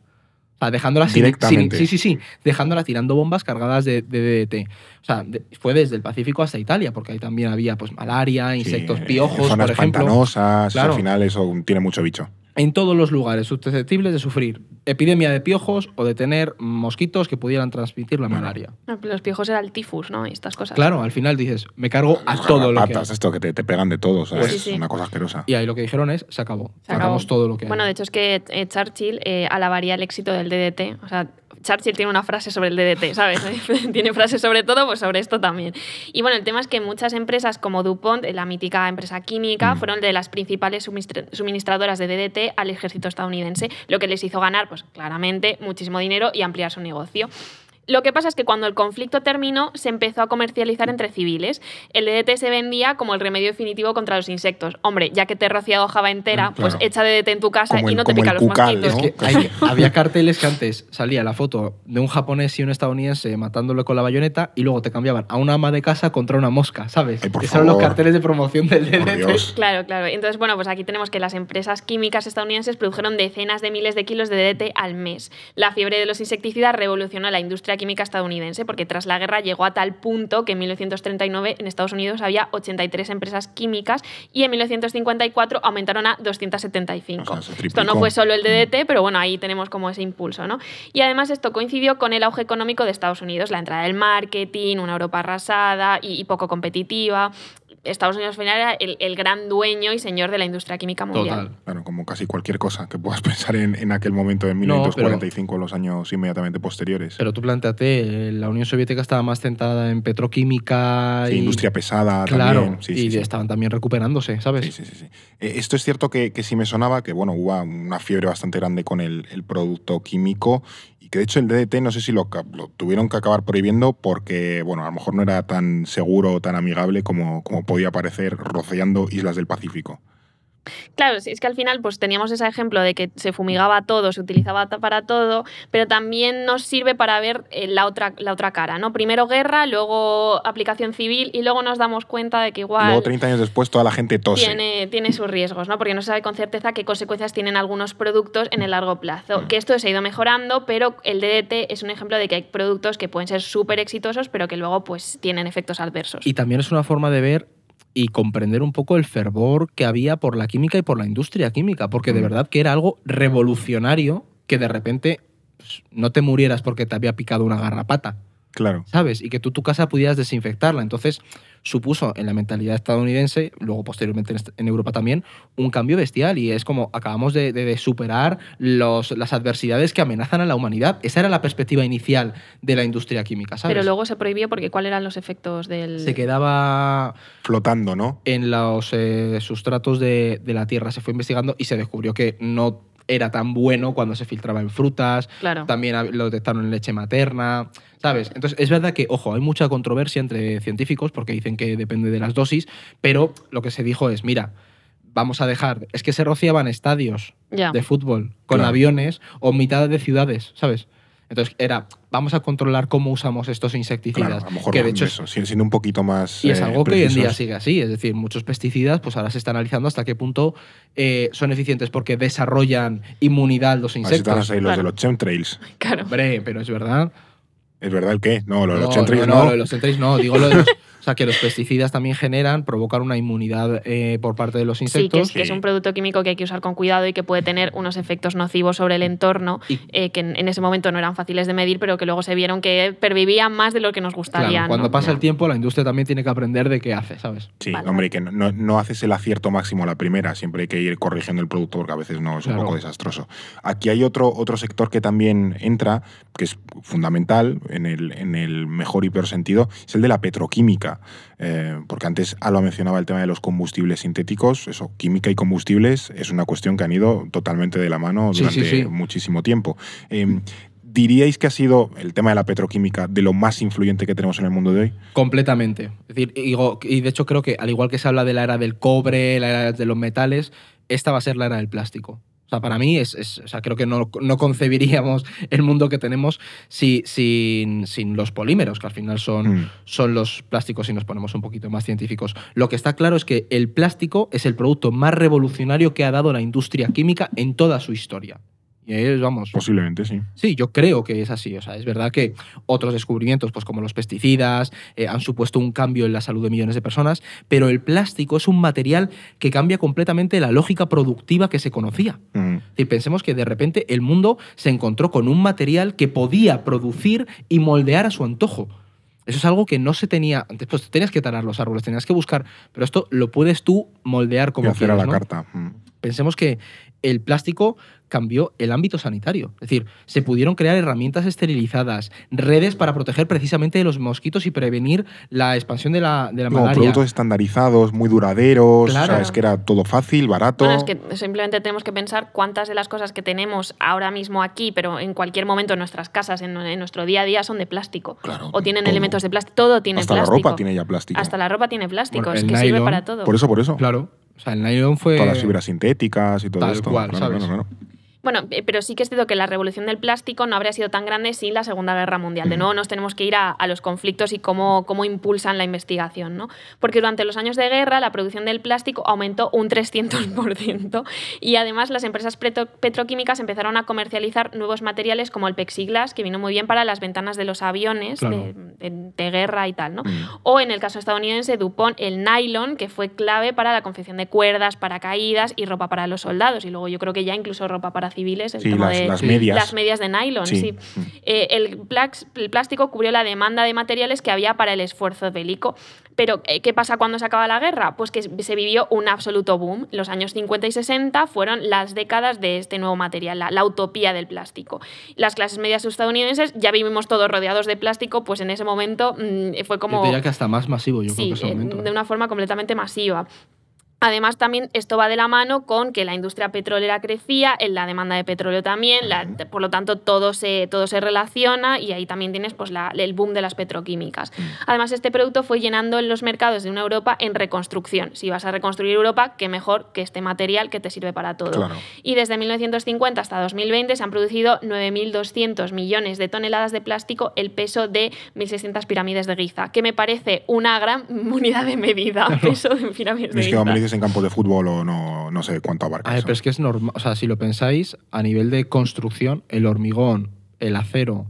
O sea, dejándola Directamente. sí, sí, sí. Dejándola tirando bombas cargadas de, DDT. O sea, fue desde el Pacífico hasta Italia, porque ahí también había pues malaria, insectos piojos, zonas por ejemplo. Pantanosas, al final eso tiene mucho bicho en todos los lugares susceptibles de sufrir epidemia de piojos o de tener mosquitos que pudieran transmitir la malaria. los piojos era el tifus, ¿no? Y estas cosas. Claro, al final dices, me cargo a todo lo que hay. esto que te, pegan de todo, Es una cosa asquerosa. Y ahí lo que dijeron es, se acabó. Sacamos todo lo que hay. Bueno, de hecho es que eh, Churchill eh, alabaría el éxito del DDT. O sea, Churchill tiene una frase sobre el DDT, ¿sabes? tiene frases sobre todo, pues sobre esto también. Y bueno, el tema es que muchas empresas como DuPont, la mítica empresa química, mm. fueron de las principales suministradoras de DDT al ejército estadounidense, lo que les hizo ganar, pues claramente, muchísimo dinero y ampliar su negocio. Lo que pasa es que cuando el conflicto terminó, se empezó a comercializar entre civiles. El DDT se vendía como el remedio definitivo contra los insectos. Hombre, ya que te he rociado java entera, ah, pues echa DDT en tu casa y no te pica los había carteles que antes salía la foto de un japonés y un estadounidense matándolo con la bayoneta y luego te cambiaban a una ama de casa contra una mosca, ¿sabes? Ay, los carteles de promoción del DDT. Claro, claro. Entonces, bueno, pues aquí tenemos que las empresas químicas estadounidenses produjeron decenas de miles de kilos de DDT al mes. La fiebre de los insecticidas revolucionó la industria química estadounidense, porque tras la guerra llegó a tal punto que en 1939 en Estados Unidos había 83 empresas químicas y en 1954 aumentaron a 275. esto no fue solo el DDT, mm. pero bueno, ahí tenemos como ese impulso. ¿no? Y además esto coincidió con el auge económico de Estados Unidos, la entrada del marketing, una Europa arrasada y poco competitiva, Estados Unidos final era el, gran dueño y señor de la industria química mundial. como casi cualquier cosa que puedas pensar en, aquel momento, en 1945, no, los años inmediatamente posteriores. Pero tú planteate, eh, la Unión Soviética estaba más centrada en petroquímica. Sí, industria pesada claro, también. Sí, y estaban también recuperándose, ¿sabes? Sí, sí, sí. Eh, esto es cierto que, que sí me sonaba que, bueno, hubo una fiebre bastante grande con el, el producto químico y que de hecho el DDT no sé si lo, tuvieron que acabar prohibiendo porque, bueno, a lo mejor no era tan seguro o tan amigable como, como podía parecer rociando islas del Pacífico. Claro, es que al final pues teníamos ese ejemplo de que se fumigaba todo, se utilizaba para todo, pero también nos sirve para ver eh, la, otra, la otra cara, ¿no? Primero guerra, luego aplicación civil y luego nos damos cuenta de que igual... Luego 30 años después toda la gente tose. Tiene, sus riesgos, ¿no? Porque no se sabe con certeza qué consecuencias tienen algunos productos en el largo plazo. Mm. Que esto se ha ido mejorando, pero el DDT es un ejemplo de que hay productos que pueden ser súper exitosos, pero que luego pues tienen efectos adversos. Y también es una forma de ver y comprender un poco el fervor que había por la química y por la industria química, porque de mm. verdad que era algo revolucionario que de repente pues, no te murieras porque te había picado una garrapata. Claro. ¿Sabes? Y que tú tu casa pudieras desinfectarla. Entonces, supuso en la mentalidad estadounidense, luego posteriormente en Europa también, un cambio bestial. Y es como acabamos de, superar los, las adversidades que amenazan a la humanidad. Esa era la perspectiva inicial de la industria química, ¿sabes? Pero luego se prohibió porque ¿cuáles eran los efectos del...? Se quedaba... Flotando, ¿no? En los eh, sustratos de la Tierra. Se fue investigando y se descubrió que no era tan bueno cuando se filtraba en frutas, también lo detectaron en leche materna, ¿sabes? Entonces, es verdad que, ojo, hay mucha controversia entre científicos porque dicen que depende de las dosis, pero lo que se dijo es, mira, vamos a dejar, es que se rociaban estadios de fútbol con aviones o mitad de ciudades, ¿sabes? Entonces era, vamos a controlar cómo usamos estos insecticidas. a lo mejor que de hecho, eso, siendo un poquito más. Y es eh, algo que hoy en día sigue así. Es decir, muchos pesticidas, pues ahora se está analizando hasta qué punto eh, son eficientes porque desarrollan inmunidad los insectos. los de los chemtrails. Claro. Hombre, pero es verdad. ¿Es verdad el qué? No, lo de los chemtrails no. No, de los chemtrails no. Digo lo de los. sea, que los pesticidas también generan, provocan una inmunidad eh, por parte de los insectos. Sí, que es, un producto químico que hay que usar con cuidado y que puede tener unos efectos nocivos sobre el entorno eh, que en, ese momento no eran fáciles de medir, pero que luego se vieron que pervivían más de lo que nos gustaría. Claro, cuando pasa el tiempo, la industria también tiene que aprender de qué hace, ¿sabes? Sí, hombre, y que no, haces el acierto máximo a la primera, siempre hay que ir corrigiendo el producto porque a veces no es un poco desastroso. Aquí hay otro, otro sector que también entra, que es fundamental en el, en el mejor y peor sentido, es el de la petroquímica. Eh, porque antes Alba mencionaba el tema de los combustibles sintéticos, eso, química y combustibles es una cuestión que han ido totalmente de la mano durante muchísimo tiempo. Em, ¿Diríais que ha sido el tema de la petroquímica de lo más influyente que tenemos en el mundo de hoy? Completamente. y de hecho creo que al igual que se habla de la era del cobre, la era de los metales, esta va a ser la era del plástico. O sea, para mí, es, o sea, creo que no, concebiríamos el mundo que tenemos sin, los polímeros, que al final son, mm. son los plásticos, si nos ponemos un poquito más científicos. Lo que está claro es que el plástico es el producto más revolucionario que ha dado la industria química en toda su historia vamos. Posiblemente sí. Sí, yo creo que es así. O sea, es verdad que otros descubrimientos, pues como los pesticidas, eh, han supuesto un cambio en la salud de millones de personas, pero el plástico es un material que cambia completamente la lógica productiva que se conocía. Y pensemos que de repente el mundo se encontró con un material que podía producir y moldear a su antojo. Eso es algo que no se tenía antes. Pues tenías que talar los árboles, tenías que buscar, pero esto lo puedes tú moldear como quieras, la carta. Pensemos que el plástico cambió el ámbito sanitario. Es decir, se pudieron crear herramientas esterilizadas, redes para proteger precisamente de los mosquitos y prevenir la expansión de la, de la malaria. productos estandarizados, muy duraderos, sabes que era todo fácil, barato. Bueno, es que simplemente tenemos que pensar cuántas de las cosas que tenemos ahora mismo aquí, pero en cualquier momento en nuestras casas, en, nuestro día a día, son de plástico. Claro, o tienen elementos de plástico. Todo tiene plástico. Hasta la ropa tiene ya plástico. Hasta la ropa tiene plástico, es que sirve para todo. Por eso, por eso. Claro. O sea, el nylon fue. Todas las fibras sintéticas y todo esto. claro, Claro, bueno, eh, pero sí que es cierto que la revolución del plástico no habría sido tan grande sin la Segunda Guerra Mundial. De nuevo nos tenemos que ir a, los conflictos y cómo, cómo impulsan la investigación, ¿no? Porque durante los años de guerra la producción del plástico aumentó un 300% y además las empresas petroquímicas empezaron a comercializar nuevos materiales como el pexiglas, que vino muy bien para las ventanas de los aviones de, guerra y tal, ¿no? Mm. O en el caso estadounidense DuPont, el nylon, que fue clave para la confección de cuerdas, para caídas y ropa para los soldados y luego yo creo que ya incluso ropa para civiles, el las, de las medias. de nylon. Sí. Mm. Eh, el, plástico cubrió la demanda de materiales que había para el esfuerzo bélico. Pero, eh, ¿qué pasa cuando se acaba la guerra? Pues que se vivió un absoluto boom. Los años 50 y 60 fueron las décadas de este nuevo material, la, utopía del plástico. Las clases medias estadounidenses ya vivimos todos rodeados de plástico, pues en ese momento mm, fue como... Yo diría que hasta más masivo, yo creo que ese eh, momento, de una forma completamente masiva. Además, también esto va de la mano con que la industria petrolera crecía, en la demanda de petróleo también, por lo tanto todo se, todo se relaciona y ahí también tienes pues, el boom de las petroquímicas. Mm. Además, este producto fue llenando los mercados de una Europa en reconstrucción. Si vas a reconstruir Europa, qué mejor que este material que te sirve para todo. Y desde 1950 hasta 2020 se han producido 9.200 millones de toneladas de plástico, el peso de 1.600 pirámides de Giza, que me parece una gran unidad de medida, peso de pirámides en campos de fútbol o no, no sé cuánto abarca. pero es que es normal. O sea, si lo pensáis, a nivel de construcción, el hormigón, el acero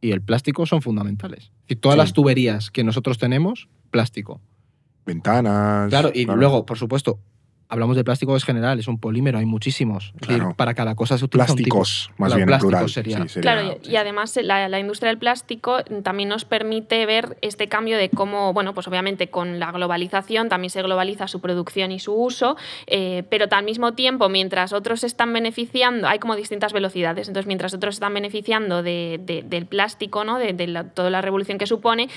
y el plástico son fundamentales. Y todas las tuberías que nosotros tenemos, plástico. Ventanas. Claro, y luego, por supuesto, hablamos de plástico es general, es un polímero, hay muchísimos. para cada cosa se utiliza plásticos, más bien plásticos Sería. claro, y además eh, la, industria del plástico mm, también nos permite ver este cambio de cómo, bueno, pues obviamente con la globalización también se globaliza su producción y su uso, eh, pero al mismo tiempo, mientras otros están beneficiando, hay como distintas velocidades. Entonces, mientras otros están beneficiando del plástico, ¿no? De, toda la revolución que supone,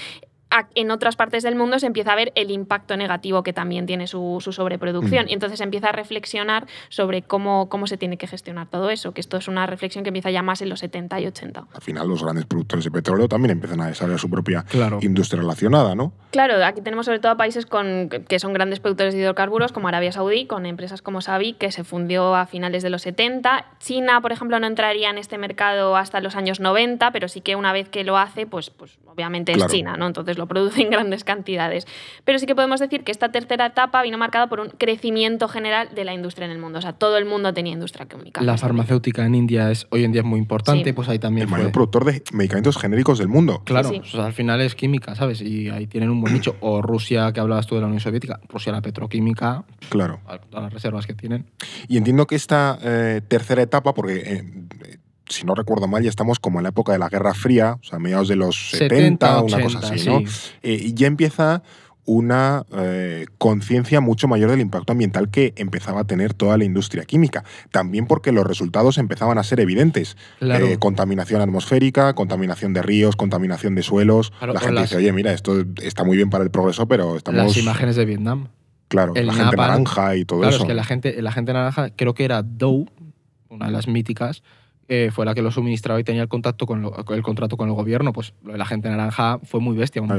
en otras partes del mundo se empieza a ver el impacto negativo que también tiene su, sobreproducción. Mm. Y entonces se empieza a reflexionar sobre cómo, cómo se tiene que gestionar todo eso, que esto es una reflexión que empieza ya más en los 70 y 80. Al final los grandes productores de petróleo también empiezan a desarrollar su propia industria relacionada, ¿no? Claro, aquí tenemos sobre todo países con, que son grandes productores de hidrocarburos como Arabia Saudí, con empresas como Sabi, que se fundió a finales de los 70. China, por ejemplo, no entraría en este mercado hasta los años 90, pero sí que una vez que lo hace, pues, pues obviamente es China, ¿no? Entonces lo produce en grandes cantidades. Pero sí que podemos decir que esta tercera etapa vino marcada por un crecimiento general de la industria en el mundo. O sea, todo el mundo tenía industria química. La farmacéutica en India es hoy en día es muy importante, pues ahí también. El mayor productor de medicamentos genéricos del mundo. Claro, al final es química, ¿sabes? Y ahí tienen un buen nicho. O Rusia, que hablabas tú de la Unión Soviética, Rusia la petroquímica. Claro. Todas las reservas que tienen. Y entiendo que esta eh, tercera etapa, porque eh, si no recuerdo mal, ya estamos como en la época de la Guerra Fría, o sea, mediados de los 70, una cosa así, ¿no? Eh, y ya empieza una eh, conciencia mucho mayor del impacto ambiental que empezaba a tener toda la industria química. También porque los resultados empezaban a ser evidentes. Eh, contaminación atmosférica, contaminación de ríos, contaminación de suelos. la gente dice, oye, mira, esto está muy bien para el progreso, pero estamos... Las imágenes de Vietnam. Claro, la gente naranja y todo eso. Claro, es que la gente, la gente naranja, creo que era Dou, una de las míticas, eh, fue la que lo suministraba y tenía el, contacto con el contrato con el gobierno. Pues lo de la gente naranja fue muy bestia, un,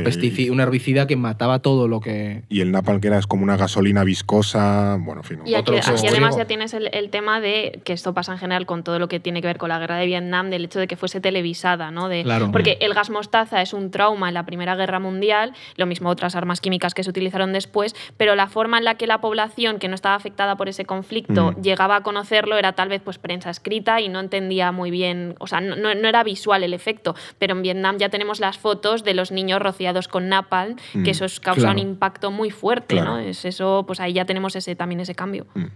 herbicida que mataba todo lo que... Y el napalm que era es como una gasolina viscosa, bueno, en fin. y además ya tienes el, tema de que esto pasa en general con todo lo que tiene que ver con la guerra de Vietnam, del hecho de que fuese televisada, ¿no? Porque el gas mostaza es un trauma en la Primera Guerra Mundial, lo mismo otras armas químicas que se utilizaron después, pero la forma en la que la población que no estaba afectada por ese conflicto mm. llegaba a conocerlo era tal vez pues prensa escrita y no entendía muy bien, o sea, no, era visual el efecto, pero en Vietnam ya tenemos las fotos de los niños rociados con napalm, que mm, eso causa un impacto muy fuerte, ¿no? Es eso, pues ahí ya tenemos ese, también ese cambio. Mm.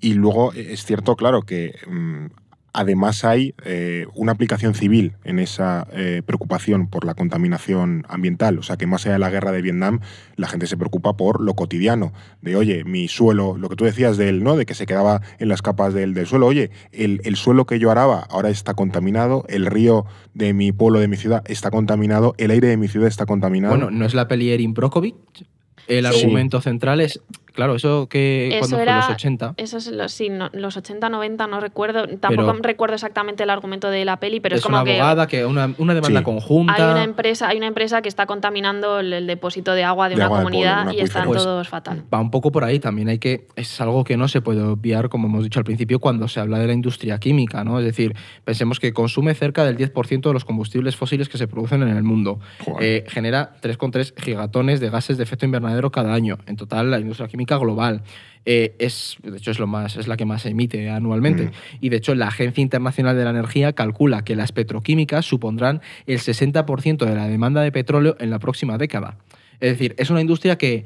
Y luego eh, es cierto, claro, que mm, Además hay eh, una aplicación civil en esa eh, preocupación por la contaminación ambiental, o sea que más allá de la guerra de Vietnam, la gente se preocupa por lo cotidiano, de oye, mi suelo, lo que tú decías del no, de que se quedaba en las capas del, suelo, oye, el, suelo que yo araba ahora está contaminado, el río de mi pueblo, de mi ciudad está contaminado, el aire de mi ciudad está contaminado. Bueno, ¿no es la peli Erin Prokovic? El argumento central es Claro, eso que cuando fue los 80. Eso es los, sí, los 80, 90, no recuerdo. Tampoco recuerdo exactamente el argumento de la peli, pero es, es como una abogada que una, una demanda conjunta. Hay una empresa, hay una empresa que está contaminando el, depósito de agua de, una comunidad y están todos fatal. Va un poco por ahí también. Hay que es algo que no se puede obviar, como hemos dicho al principio, cuando se habla de la industria química, ¿no? Es decir, pensemos que consume cerca del 10% de los combustibles fósiles que se producen en el mundo. Eh, genera 3,3 gigatones de gases de efecto invernadero cada año. En total, la industria química global. Eh, es, de hecho, es, lo más, es la que más emite anualmente. Mm. Y de hecho, la Agencia Internacional de la Energía calcula que las petroquímicas supondrán el 60% de la demanda de petróleo en la próxima década. Es decir, es una industria que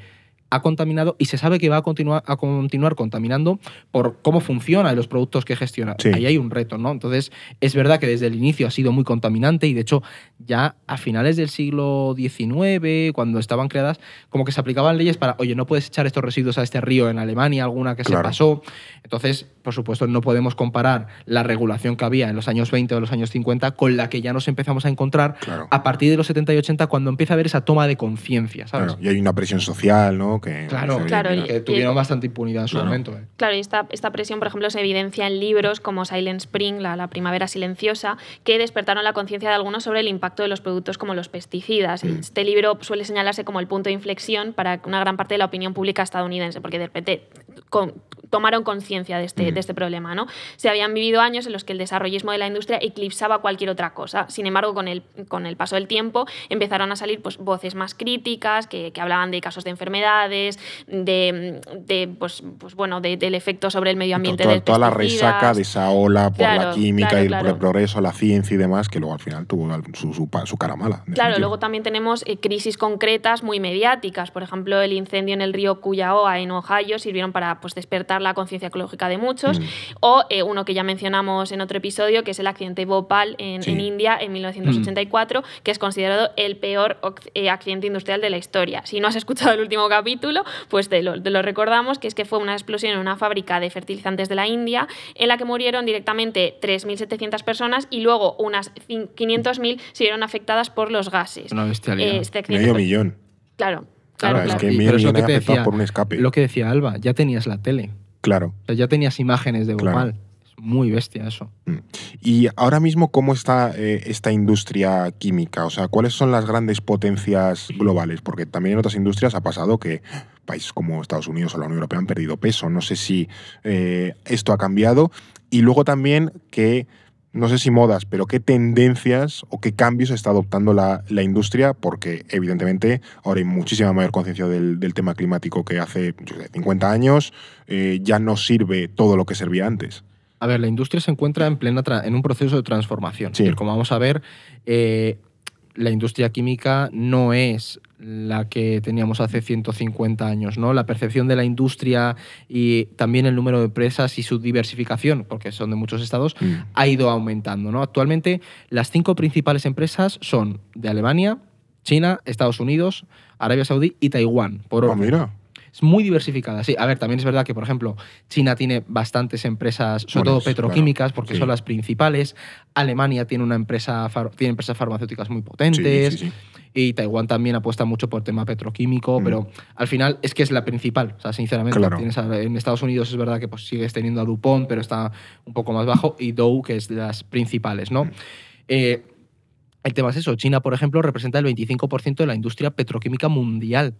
ha contaminado y se sabe que va a continuar, a continuar contaminando por cómo funciona los productos que gestiona. Ahí hay un reto, ¿no? Entonces, es verdad que desde el inicio ha sido muy contaminante y de hecho ya a finales del siglo XIX, cuando estaban creadas, como que se aplicaban leyes para, oye, no puedes echar estos residuos a este río en Alemania, alguna que se pasó. Entonces, por supuesto, no podemos comparar la regulación que había en los años 20 o los años 50 con la que ya nos empezamos a encontrar a partir de los 70 y 80 cuando empieza a haber esa toma de conciencia, Y hay una presión social, ¿no? Que, tuvieron bastante impunidad en su momento. ¿eh? Claro, y esta, presión, por ejemplo, se evidencia en libros como Silent Spring, la, primavera silenciosa, que despertaron la conciencia de algunos sobre el impacto de los productos como los pesticidas. Mm. Este libro suele señalarse como el punto de inflexión para una gran parte de la opinión pública estadounidense, porque de repente tomaron conciencia de, este, este, problema. ¿no? Se habían vivido años en los que el desarrollismo de la industria eclipsaba cualquier otra cosa. Sin embargo, con el, con el paso del tiempo empezaron a salir pues, voces más críticas que, hablaban de casos de enfermedades, de, pues, pues, bueno, del efecto sobre el medio ambiente. Toda, toda la resaca de esa ola por la química y el progreso, la ciencia y demás, que luego al final tuvo su, su, cara mala. Claro, luego también tenemos eh, crisis concretas muy mediáticas. Por ejemplo, el incendio en el río Cuyahoga en Ohio sirvieron para pues, despertar la conciencia ecológica de muchos, mm. o eh, uno que ya mencionamos en otro episodio, que es el accidente Bhopal en, India en 1984, que es considerado el peor eh, accidente industrial de la historia. Si no has escuchado el último capítulo, pues te lo, recordamos, que es que fue una explosión en una fábrica de fertilizantes de la India, en la que murieron directamente 3.700 personas y luego unas 500.000 se vieron afectadas por los gases. Eh, medio millón. Claro. Claro, Es que lo te por un escape. Lo que decía Alba, ya tenías la tele. Claro. ya tenías imágenes de global. Es muy bestia eso. Mm. Y ahora mismo, ¿cómo está eh, esta industria química? O sea, ¿cuáles son las grandes potencias globales? Porque también en otras industrias ha pasado que países como Estados Unidos o la Unión Europea han perdido peso. No sé si eh, esto ha cambiado. Y luego también que no sé si modas, pero qué tendencias o qué cambios está adoptando la, industria, porque evidentemente ahora hay muchísima mayor conciencia del, tema climático que hace yo 50 años, eh, ya no sirve todo lo que servía antes. A ver, la industria se encuentra en, plena en un proceso de transformación. Como vamos a ver, eh, la industria química no es la que teníamos hace 150 años, ¿no? La percepción de la industria y también el número de empresas y su diversificación, porque son de muchos estados, mm. ha ido aumentando, ¿no? Actualmente las cinco principales empresas son de Alemania, China, Estados Unidos, Arabia Saudí y Taiwán, por ah, mira. Es muy diversificada, sí. A ver, también es verdad que, por ejemplo, China tiene bastantes empresas, sobre todo petroquímicas, porque son las principales. Alemania tiene una empresa, empresas farmacéuticas muy potentes. Sí, sí, y Taiwán también apuesta mucho por tema petroquímico, mm. pero al final es que es la principal, o sea, sinceramente. en Estados Unidos es verdad que pues, sigues teniendo a DuPont, pero está un poco más bajo, y Dow, que es de las principales, ¿no? temas mm. eh, el tema eso, China, por ejemplo, representa el 25% de la industria petroquímica mundial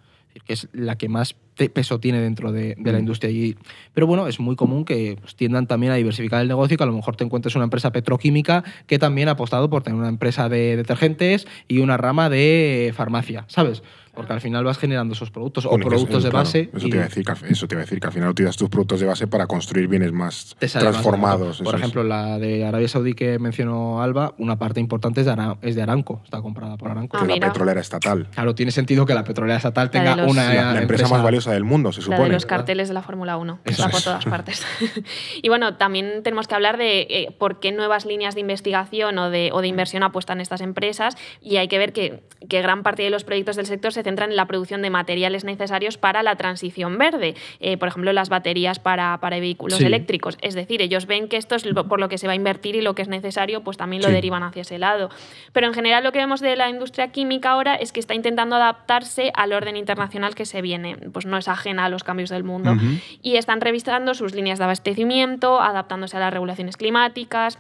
que es la que más peso tiene dentro de, la mm. industria. Y, pero bueno, es muy común que pues, tiendan también a diversificar el negocio que a lo mejor te encuentres una empresa petroquímica que también ha apostado por tener una empresa de detergentes y una rama de farmacia, ¿sabes? Porque al final vas generando esos productos o productos de base. eso, te iba a decir que, eso te iba a decir que al final utilizas tus productos de base para construir bienes más transformados. Por ejemplo, la de Arabia Saudí que mencionó Alba, una parte importante es de, Aranco, está comprada por ah, Aranco. la ah, petrolera estatal. Claro, tiene sentido que la petrolera estatal tenga una. La, la empresa, más valiosa del mundo, se supone. La los carteles de la Fórmula 1, está por todas partes. y bueno, también tenemos que hablar de eh, por qué nuevas líneas de investigación o de, o de inversión apuestan estas empresas y hay que ver que, que gran parte de los proyectos del sector se centran en la producción de materiales necesarios para la transición verde, eh, por ejemplo, las baterías para, vehículos eléctricos. Es decir, ellos ven que esto es por lo que se va a invertir y lo que es necesario, pues también lo derivan hacia ese lado. Pero en general lo que vemos de la industria química ahora es que está intentando adaptarse al orden internacional que se viene, pues no es ajena a los cambios del mundo. Y están revisando sus líneas de abastecimiento, adaptándose a las regulaciones climáticas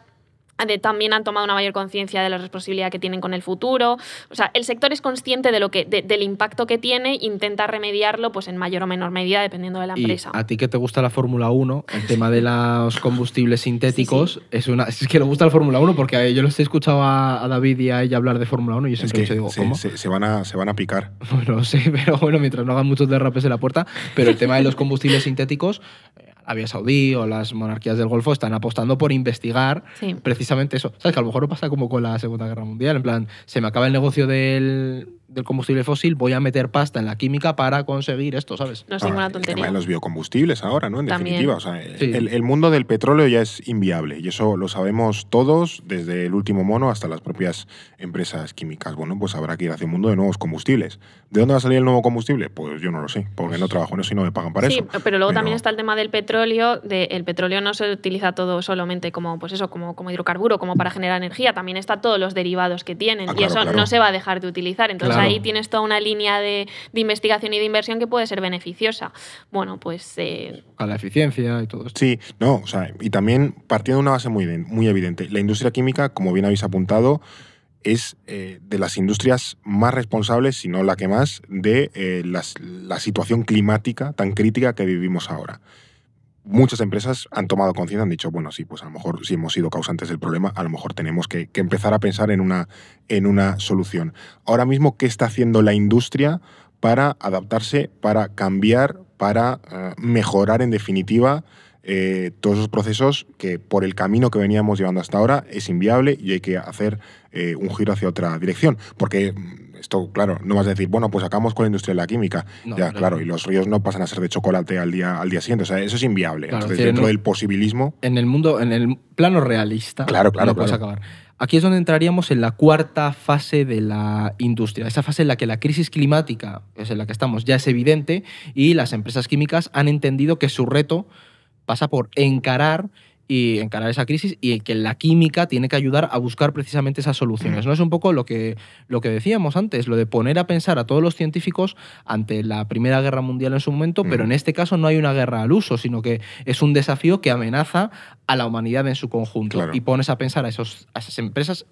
también han tomado una mayor conciencia de la responsabilidad que tienen con el futuro. O sea, el sector es consciente de lo que, del impacto que tiene, intenta remediarlo pues, en mayor o menor medida, dependiendo de la empresa. a ti que te gusta la Fórmula 1, el tema de los combustibles sintéticos, Es, una, es que le gusta la Fórmula 1 porque yo lo he escuchado a, David y a ella hablar de Fórmula 1 y yo siempre que, digo, ¿cómo? Se, van a, se van a picar. Bueno, sí, pero bueno, mientras no hagan muchos derrapes en la puerta, pero el tema de los combustibles sintéticos Arabia Saudí o las monarquías del Golfo están apostando por investigar precisamente eso. ¿Sabes? Que a lo mejor no pasa como con la Segunda Guerra Mundial, en plan, se me acaba el negocio del del combustible fósil, voy a meter pasta en la química para conseguir esto, ¿sabes? No es ninguna ah, tontería. los biocombustibles ahora, ¿no? En definitiva, o sea, eh, el, mundo del petróleo ya es inviable y eso lo sabemos todos, desde el último mono hasta las propias empresas químicas. Bueno, pues habrá que ir hacia un mundo de nuevos combustibles. ¿De dónde va a salir el nuevo combustible? Pues yo no lo sé, porque no pues trabajo en eso y no me pagan para eso. Sí, pero luego también está el tema del petróleo. De, el petróleo no se utiliza todo solamente como, pues eso, como, hidrocarburo, como para generar energía. También está todos los derivados que tienen ah, y eso no se va a dejar de utilizar. Entonces ahí tienes toda una línea de, investigación y de inversión que puede ser beneficiosa. Bueno, pues... Eh, A la eficiencia y todo esto. Sí, no, o sea, y también partiendo de una base muy, evidente. La industria química, como bien habéis apuntado, es eh, de las industrias más responsables, si no la que más, de eh, la situación climática tan crítica que vivimos ahora muchas empresas han tomado conciencia, han dicho, bueno, sí, pues a lo mejor si hemos sido causantes del problema, a lo mejor tenemos que, empezar a pensar en una, en una solución. Ahora mismo, ¿qué está haciendo la industria para adaptarse, para cambiar, para eh, mejorar en definitiva? Eh, todos esos procesos que por el camino que veníamos llevando hasta ahora es inviable y hay que hacer eh, un giro hacia otra dirección. Porque esto, claro, no vas a decir, bueno, pues acabamos con la industria de la química. ya, claro, y los ríos no pasan a ser de chocolate al día, al día siguiente. O sea, eso es inviable. Entonces, dentro del posibilismo. En el mundo, en el plano realista, claro, claro, claro. acabar. Aquí es donde entraríamos en la cuarta fase de la industria, esa fase en la que la crisis climática, es en la que estamos, ya es evidente y las empresas químicas han entendido que su reto pasa por encarar y encarar esa crisis y que la química tiene que ayudar a buscar precisamente esas soluciones. ¿no? Es un poco lo que, lo que decíamos antes, lo de poner a pensar a todos los científicos ante la Primera Guerra Mundial en su momento, pero mm. en este caso no hay una guerra al uso, sino que es un desafío que amenaza a la humanidad en su conjunto y pones a pensar a, esos, a esas empresas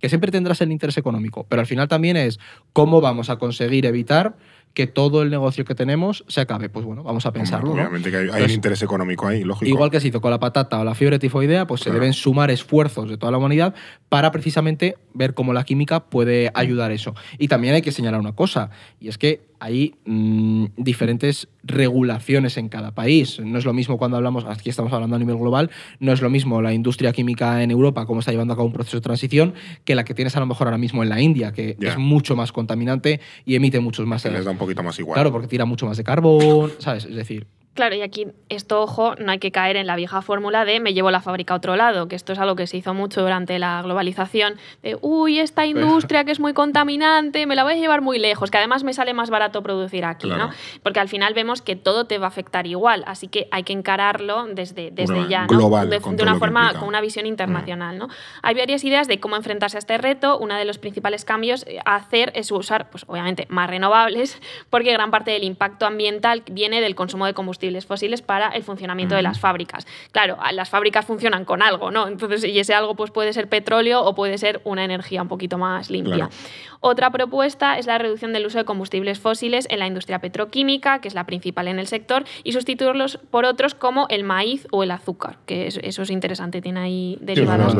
que siempre tendrás el interés económico, pero al final también es cómo vamos a conseguir evitar que todo el negocio que tenemos se acabe. Pues bueno, vamos a pensarlo. obviamente que hay, un interés económico ahí, lógico. Igual que se hizo con la patata o la fiebre tifoidea, pues se deben sumar esfuerzos de toda la humanidad para precisamente ver cómo la química puede mm. ayudar eso. Y también hay que señalar una cosa, y es que hay mm, diferentes regulaciones en cada país. No es lo mismo cuando hablamos, aquí estamos hablando a nivel global, no es lo mismo la industria química en Europa, cómo está llevando a cabo un proceso de transición, que la que tienes a lo mejor ahora mismo en la India, que es mucho más contaminante y emite muchos más. Se les da un poquito más igual. Claro, porque tira mucho más de carbón, ¿sabes? Es decir, Claro, y aquí esto, ojo, no hay que caer en la vieja fórmula de me llevo la fábrica a otro lado, que esto es algo que se hizo mucho durante la globalización, de uy, esta industria que es muy contaminante, me la voy a llevar muy lejos, que además me sale más barato producir aquí, ¿no? Porque al final vemos que todo te va a afectar igual, así que hay que encararlo desde, desde ya, ¿no? de, una forma, con una visión mm. internacional, ¿no? Hay varias ideas de cómo enfrentarse a este reto, uno de los principales cambios eh, a hacer es usar, pues obviamente, más renovables, porque gran parte del impacto ambiental viene del consumo de combustible fósiles para el funcionamiento de las fábricas. Claro, las fábricas funcionan con algo, ¿no? Entonces, y ese algo pues, puede ser petróleo o puede ser una energía un poquito más limpia. Otra propuesta es la reducción del uso de combustibles fósiles en la industria petroquímica, que es la principal en el sector, y sustituirlos por otros como el maíz o el azúcar, que eso es interesante, tiene ahí derivados sí,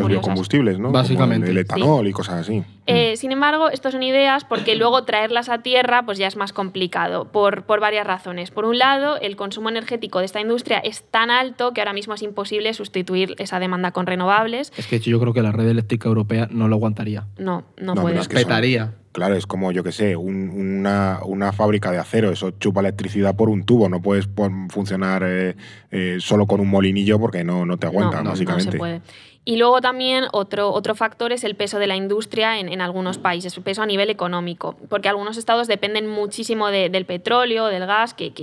los ¿no? Básicamente. el, etanol y cosas así. Eh, mm. Sin embargo, estas son ideas porque luego traerlas a tierra pues ya es más complicado por, varias razones. Por un lado, el consumo energético de esta industria es tan alto que ahora mismo es imposible sustituir esa demanda con renovables. Es que yo creo que la red eléctrica europea no lo aguantaría. No, no, puede. No claro, es como, yo que sé, una, fábrica de acero, eso chupa electricidad por un tubo, no puedes funcionar eh, eh, solo con un molinillo porque no, no te aguanta básicamente. Se y luego también otro, otro factor es el peso de la industria en, algunos países, el peso a nivel económico, porque algunos estados dependen muchísimo del petróleo, del gas, que,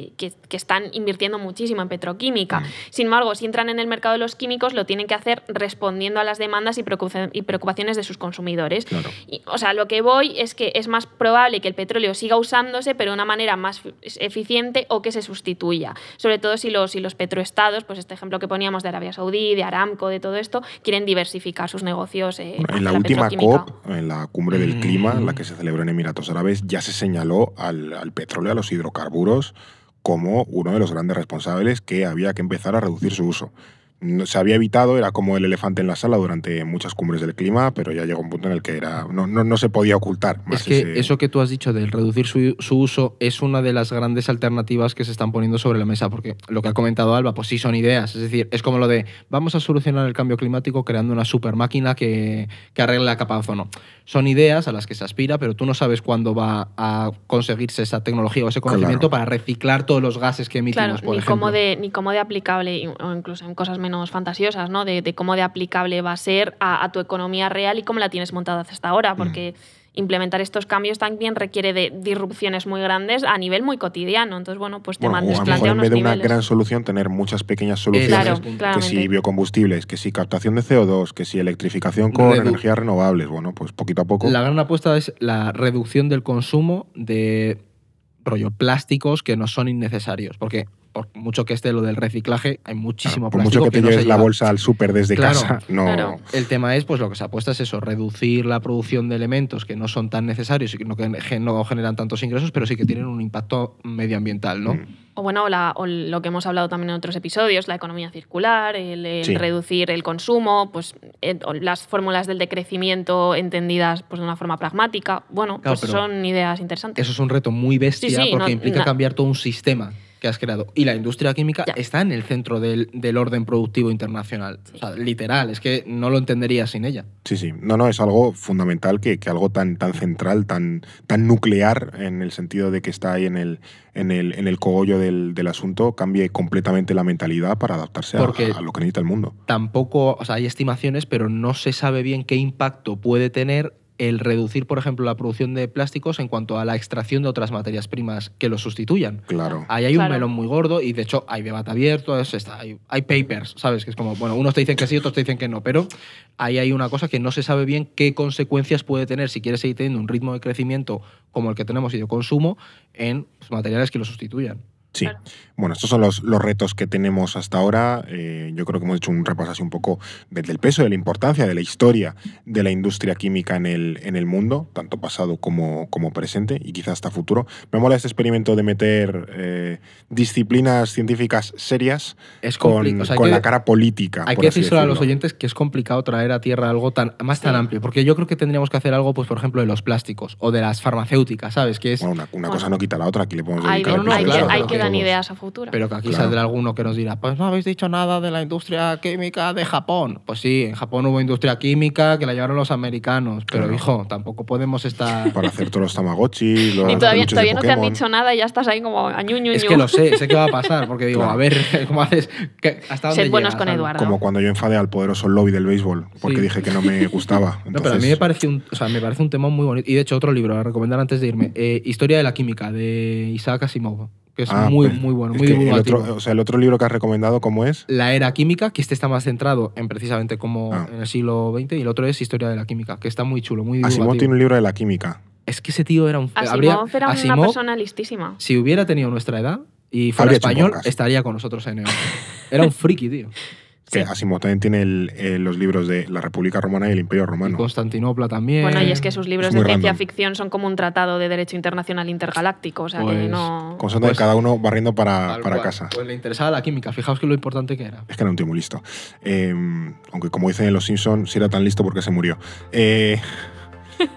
están invirtiendo muchísimo en petroquímica. Mm. Sin embargo, si entran en el mercado de los químicos, lo tienen que hacer respondiendo a las demandas y preocupaciones de sus consumidores. o sea, lo que voy es que es más probable que el petróleo siga usándose, pero de una manera más eficiente o que se sustituya. Sobre todo si los, si los petroestados, pues este ejemplo que poníamos de Arabia Saudí, de Aramco, de todo esto, diversificar sus negocios. Eh, en la, última COP, en la cumbre del clima, la mm. que se celebró en Emiratos Árabes, ya se señaló al, al petróleo, a los hidrocarburos, como uno de los grandes responsables que había que empezar a reducir su uso se había evitado, era como el elefante en la sala durante muchas cumbres del clima, pero ya llegó un punto en el que era, no, se podía ocultar. es que eso que tú has dicho del reducir su, uso es una de las grandes alternativas que se están poniendo sobre la mesa, porque lo que ha comentado Alba, pues sí son ideas, es decir, es como lo de vamos a solucionar el cambio climático creando una super máquina que, que arregle la capa de ozono. Son ideas a las que se aspira, pero tú no sabes cuándo va a conseguirse esa tecnología o ese conocimiento para reciclar todos los gases que emitimos, claro, ni Como de, ni de aplicable, o incluso en cosas más menos fantasiosas, ¿no? De, cómo de aplicable va a ser a, tu economía real y cómo la tienes montada hasta ahora, mm. porque implementar estos cambios también requiere de disrupciones muy grandes a nivel muy cotidiano. Entonces, bueno, pues te bueno, mandas En vez de una gran solución, tener muchas pequeñas soluciones, que si biocombustibles, que si captación de CO2, que si electrificación con energías renovables, bueno, pues poquito a poco. La gran apuesta es la reducción del consumo de rollo plásticos que no son innecesarios, porque por mucho que esté lo del reciclaje, hay muchísimo claro, por mucho que, te lleves la bolsa al súper desde casa, no. El tema es, pues lo que se apuesta es eso, reducir la producción de elementos que no son tan necesarios y que no, generan tantos ingresos, pero sí que tienen un impacto medioambiental, ¿no? Mm. O bueno, lo que hemos hablado también en otros episodios, la economía circular, el, reducir el consumo, pues eh, las fórmulas del decrecimiento entendidas pues, de una forma pragmática. Bueno, pues son ideas interesantes. Eso es un reto muy bestia porque implica cambiar todo un sistema que has creado y la industria química está en el centro del, orden productivo internacional. literal, es que no lo entendería sin ella. Sí, sí. No, no, es algo fundamental que, algo tan, tan central, tan, tan nuclear, en el sentido de que está ahí en el, en el, en el cogollo del, asunto, cambie completamente la mentalidad para adaptarse a, lo que necesita el mundo. Tampoco, o sea, hay estimaciones, pero no se sabe bien qué impacto puede tener el reducir, por ejemplo, la producción de plásticos en cuanto a la extracción de otras materias primas que lo sustituyan. Claro. Ahí hay un melón muy gordo y, de hecho, hay debate abierto, hay, papers, ¿sabes? Que es como, bueno, unos te dicen que sí, otros te dicen que no, pero ahí hay una cosa que no se sabe bien qué consecuencias puede tener si quieres seguir teniendo un ritmo de crecimiento como el que tenemos y de consumo en materiales que lo sustituyan. Sí. Bueno, estos son los, retos que tenemos hasta ahora. Eh, yo creo que hemos hecho un repaso así un poco del peso, de la importancia, de la historia de la industria química en el, en el mundo, tanto pasado como, como presente y quizás hasta futuro. Me mola este experimento de meter eh, disciplinas científicas serias con, con la cara política. Hay que solo a los oyentes que es complicado traer a tierra algo tan, más tan amplio, porque yo creo que tendríamos que hacer algo, pues por ejemplo, de los plásticos o de las farmacéuticas, ¿sabes? Que es... una, cosa no quita la otra, aquí le podemos hay, el no, ideas a futuro. Pero que aquí saldrá alguno que nos dirá, pues no habéis dicho nada de la industria química de Japón. Pues sí, en Japón hubo industria química que la llevaron los americanos, pero hijo, tampoco podemos estar... Para hacer todos los Tamagotchi, los Y todavía, todavía no te han dicho nada y ya estás ahí como añuñuñu. Es que lo sé, sé qué va a pasar, porque digo, a ver, ¿cómo haces? ¿Hasta buenos con Eduardo. Como cuando yo enfadé al poderoso lobby del béisbol, porque dije que no me gustaba. No, pero a mí me parece, un, o sea, me parece un tema muy bonito. Y de hecho, otro libro a recomendar antes de irme, eh, Historia de la Química, de Isaac Asimov que es ah, muy, muy bueno, muy El otro, o sea, el otro libro que has recomendado, ¿cómo es? La Era Química, que este está más centrado en precisamente como ah. en el siglo XX, y el otro es Historia de la Química, que está muy chulo, muy divulgativo. Asimov tiene un libro de la química. Es que ese tío era un... Asimov habría, era una persona listísima. Si hubiera tenido nuestra edad y fuera español, estaría con nosotros en él. Era un friki, tío así Asimov también tiene eh, los libros de la República Romana y el Imperio Romano. Constantinopla también. Bueno, y es que sus libros de ciencia ficción son como un tratado de derecho internacional intergaláctico, o sea que pues, no... Pues, cada uno barriendo para, para casa. Pues le interesaba la química, fijaos que lo importante que era. Es que era un tío muy listo. Eh, aunque como dicen en Los Simpsons, si era tan listo porque se murió. Eh...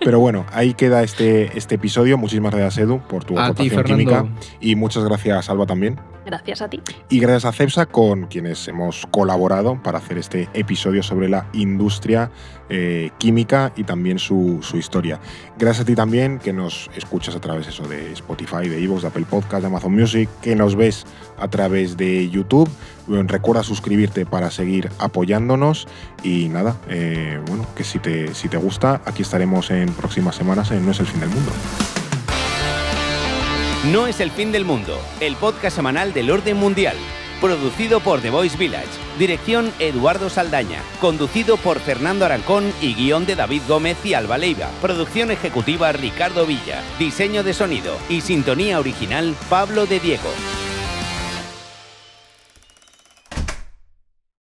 Pero bueno, ahí queda este, este episodio. Muchísimas gracias, Edu, por tu aportación química. Y muchas gracias, Alba, también. Gracias a ti. Y gracias a CEPSA, con quienes hemos colaborado para hacer este episodio sobre la industria eh, química y también su, historia. Gracias a ti también, que nos escuchas a través eso de Spotify, de Evox, de Apple Podcast, de Amazon Music, que nos ves a través de YouTube. Eh, recuerda suscribirte para seguir apoyándonos y nada, eh, bueno, que si te, si te gusta, aquí estaremos en próximas semanas en No es el fin del mundo. No es el fin del mundo, el podcast semanal del orden mundial, producido por The Voice Village, dirección Eduardo Saldaña, conducido por Fernando Arancón y guión de David Gómez y Alba Leiva, producción ejecutiva Ricardo Villa, diseño de sonido y sintonía original Pablo de Diego.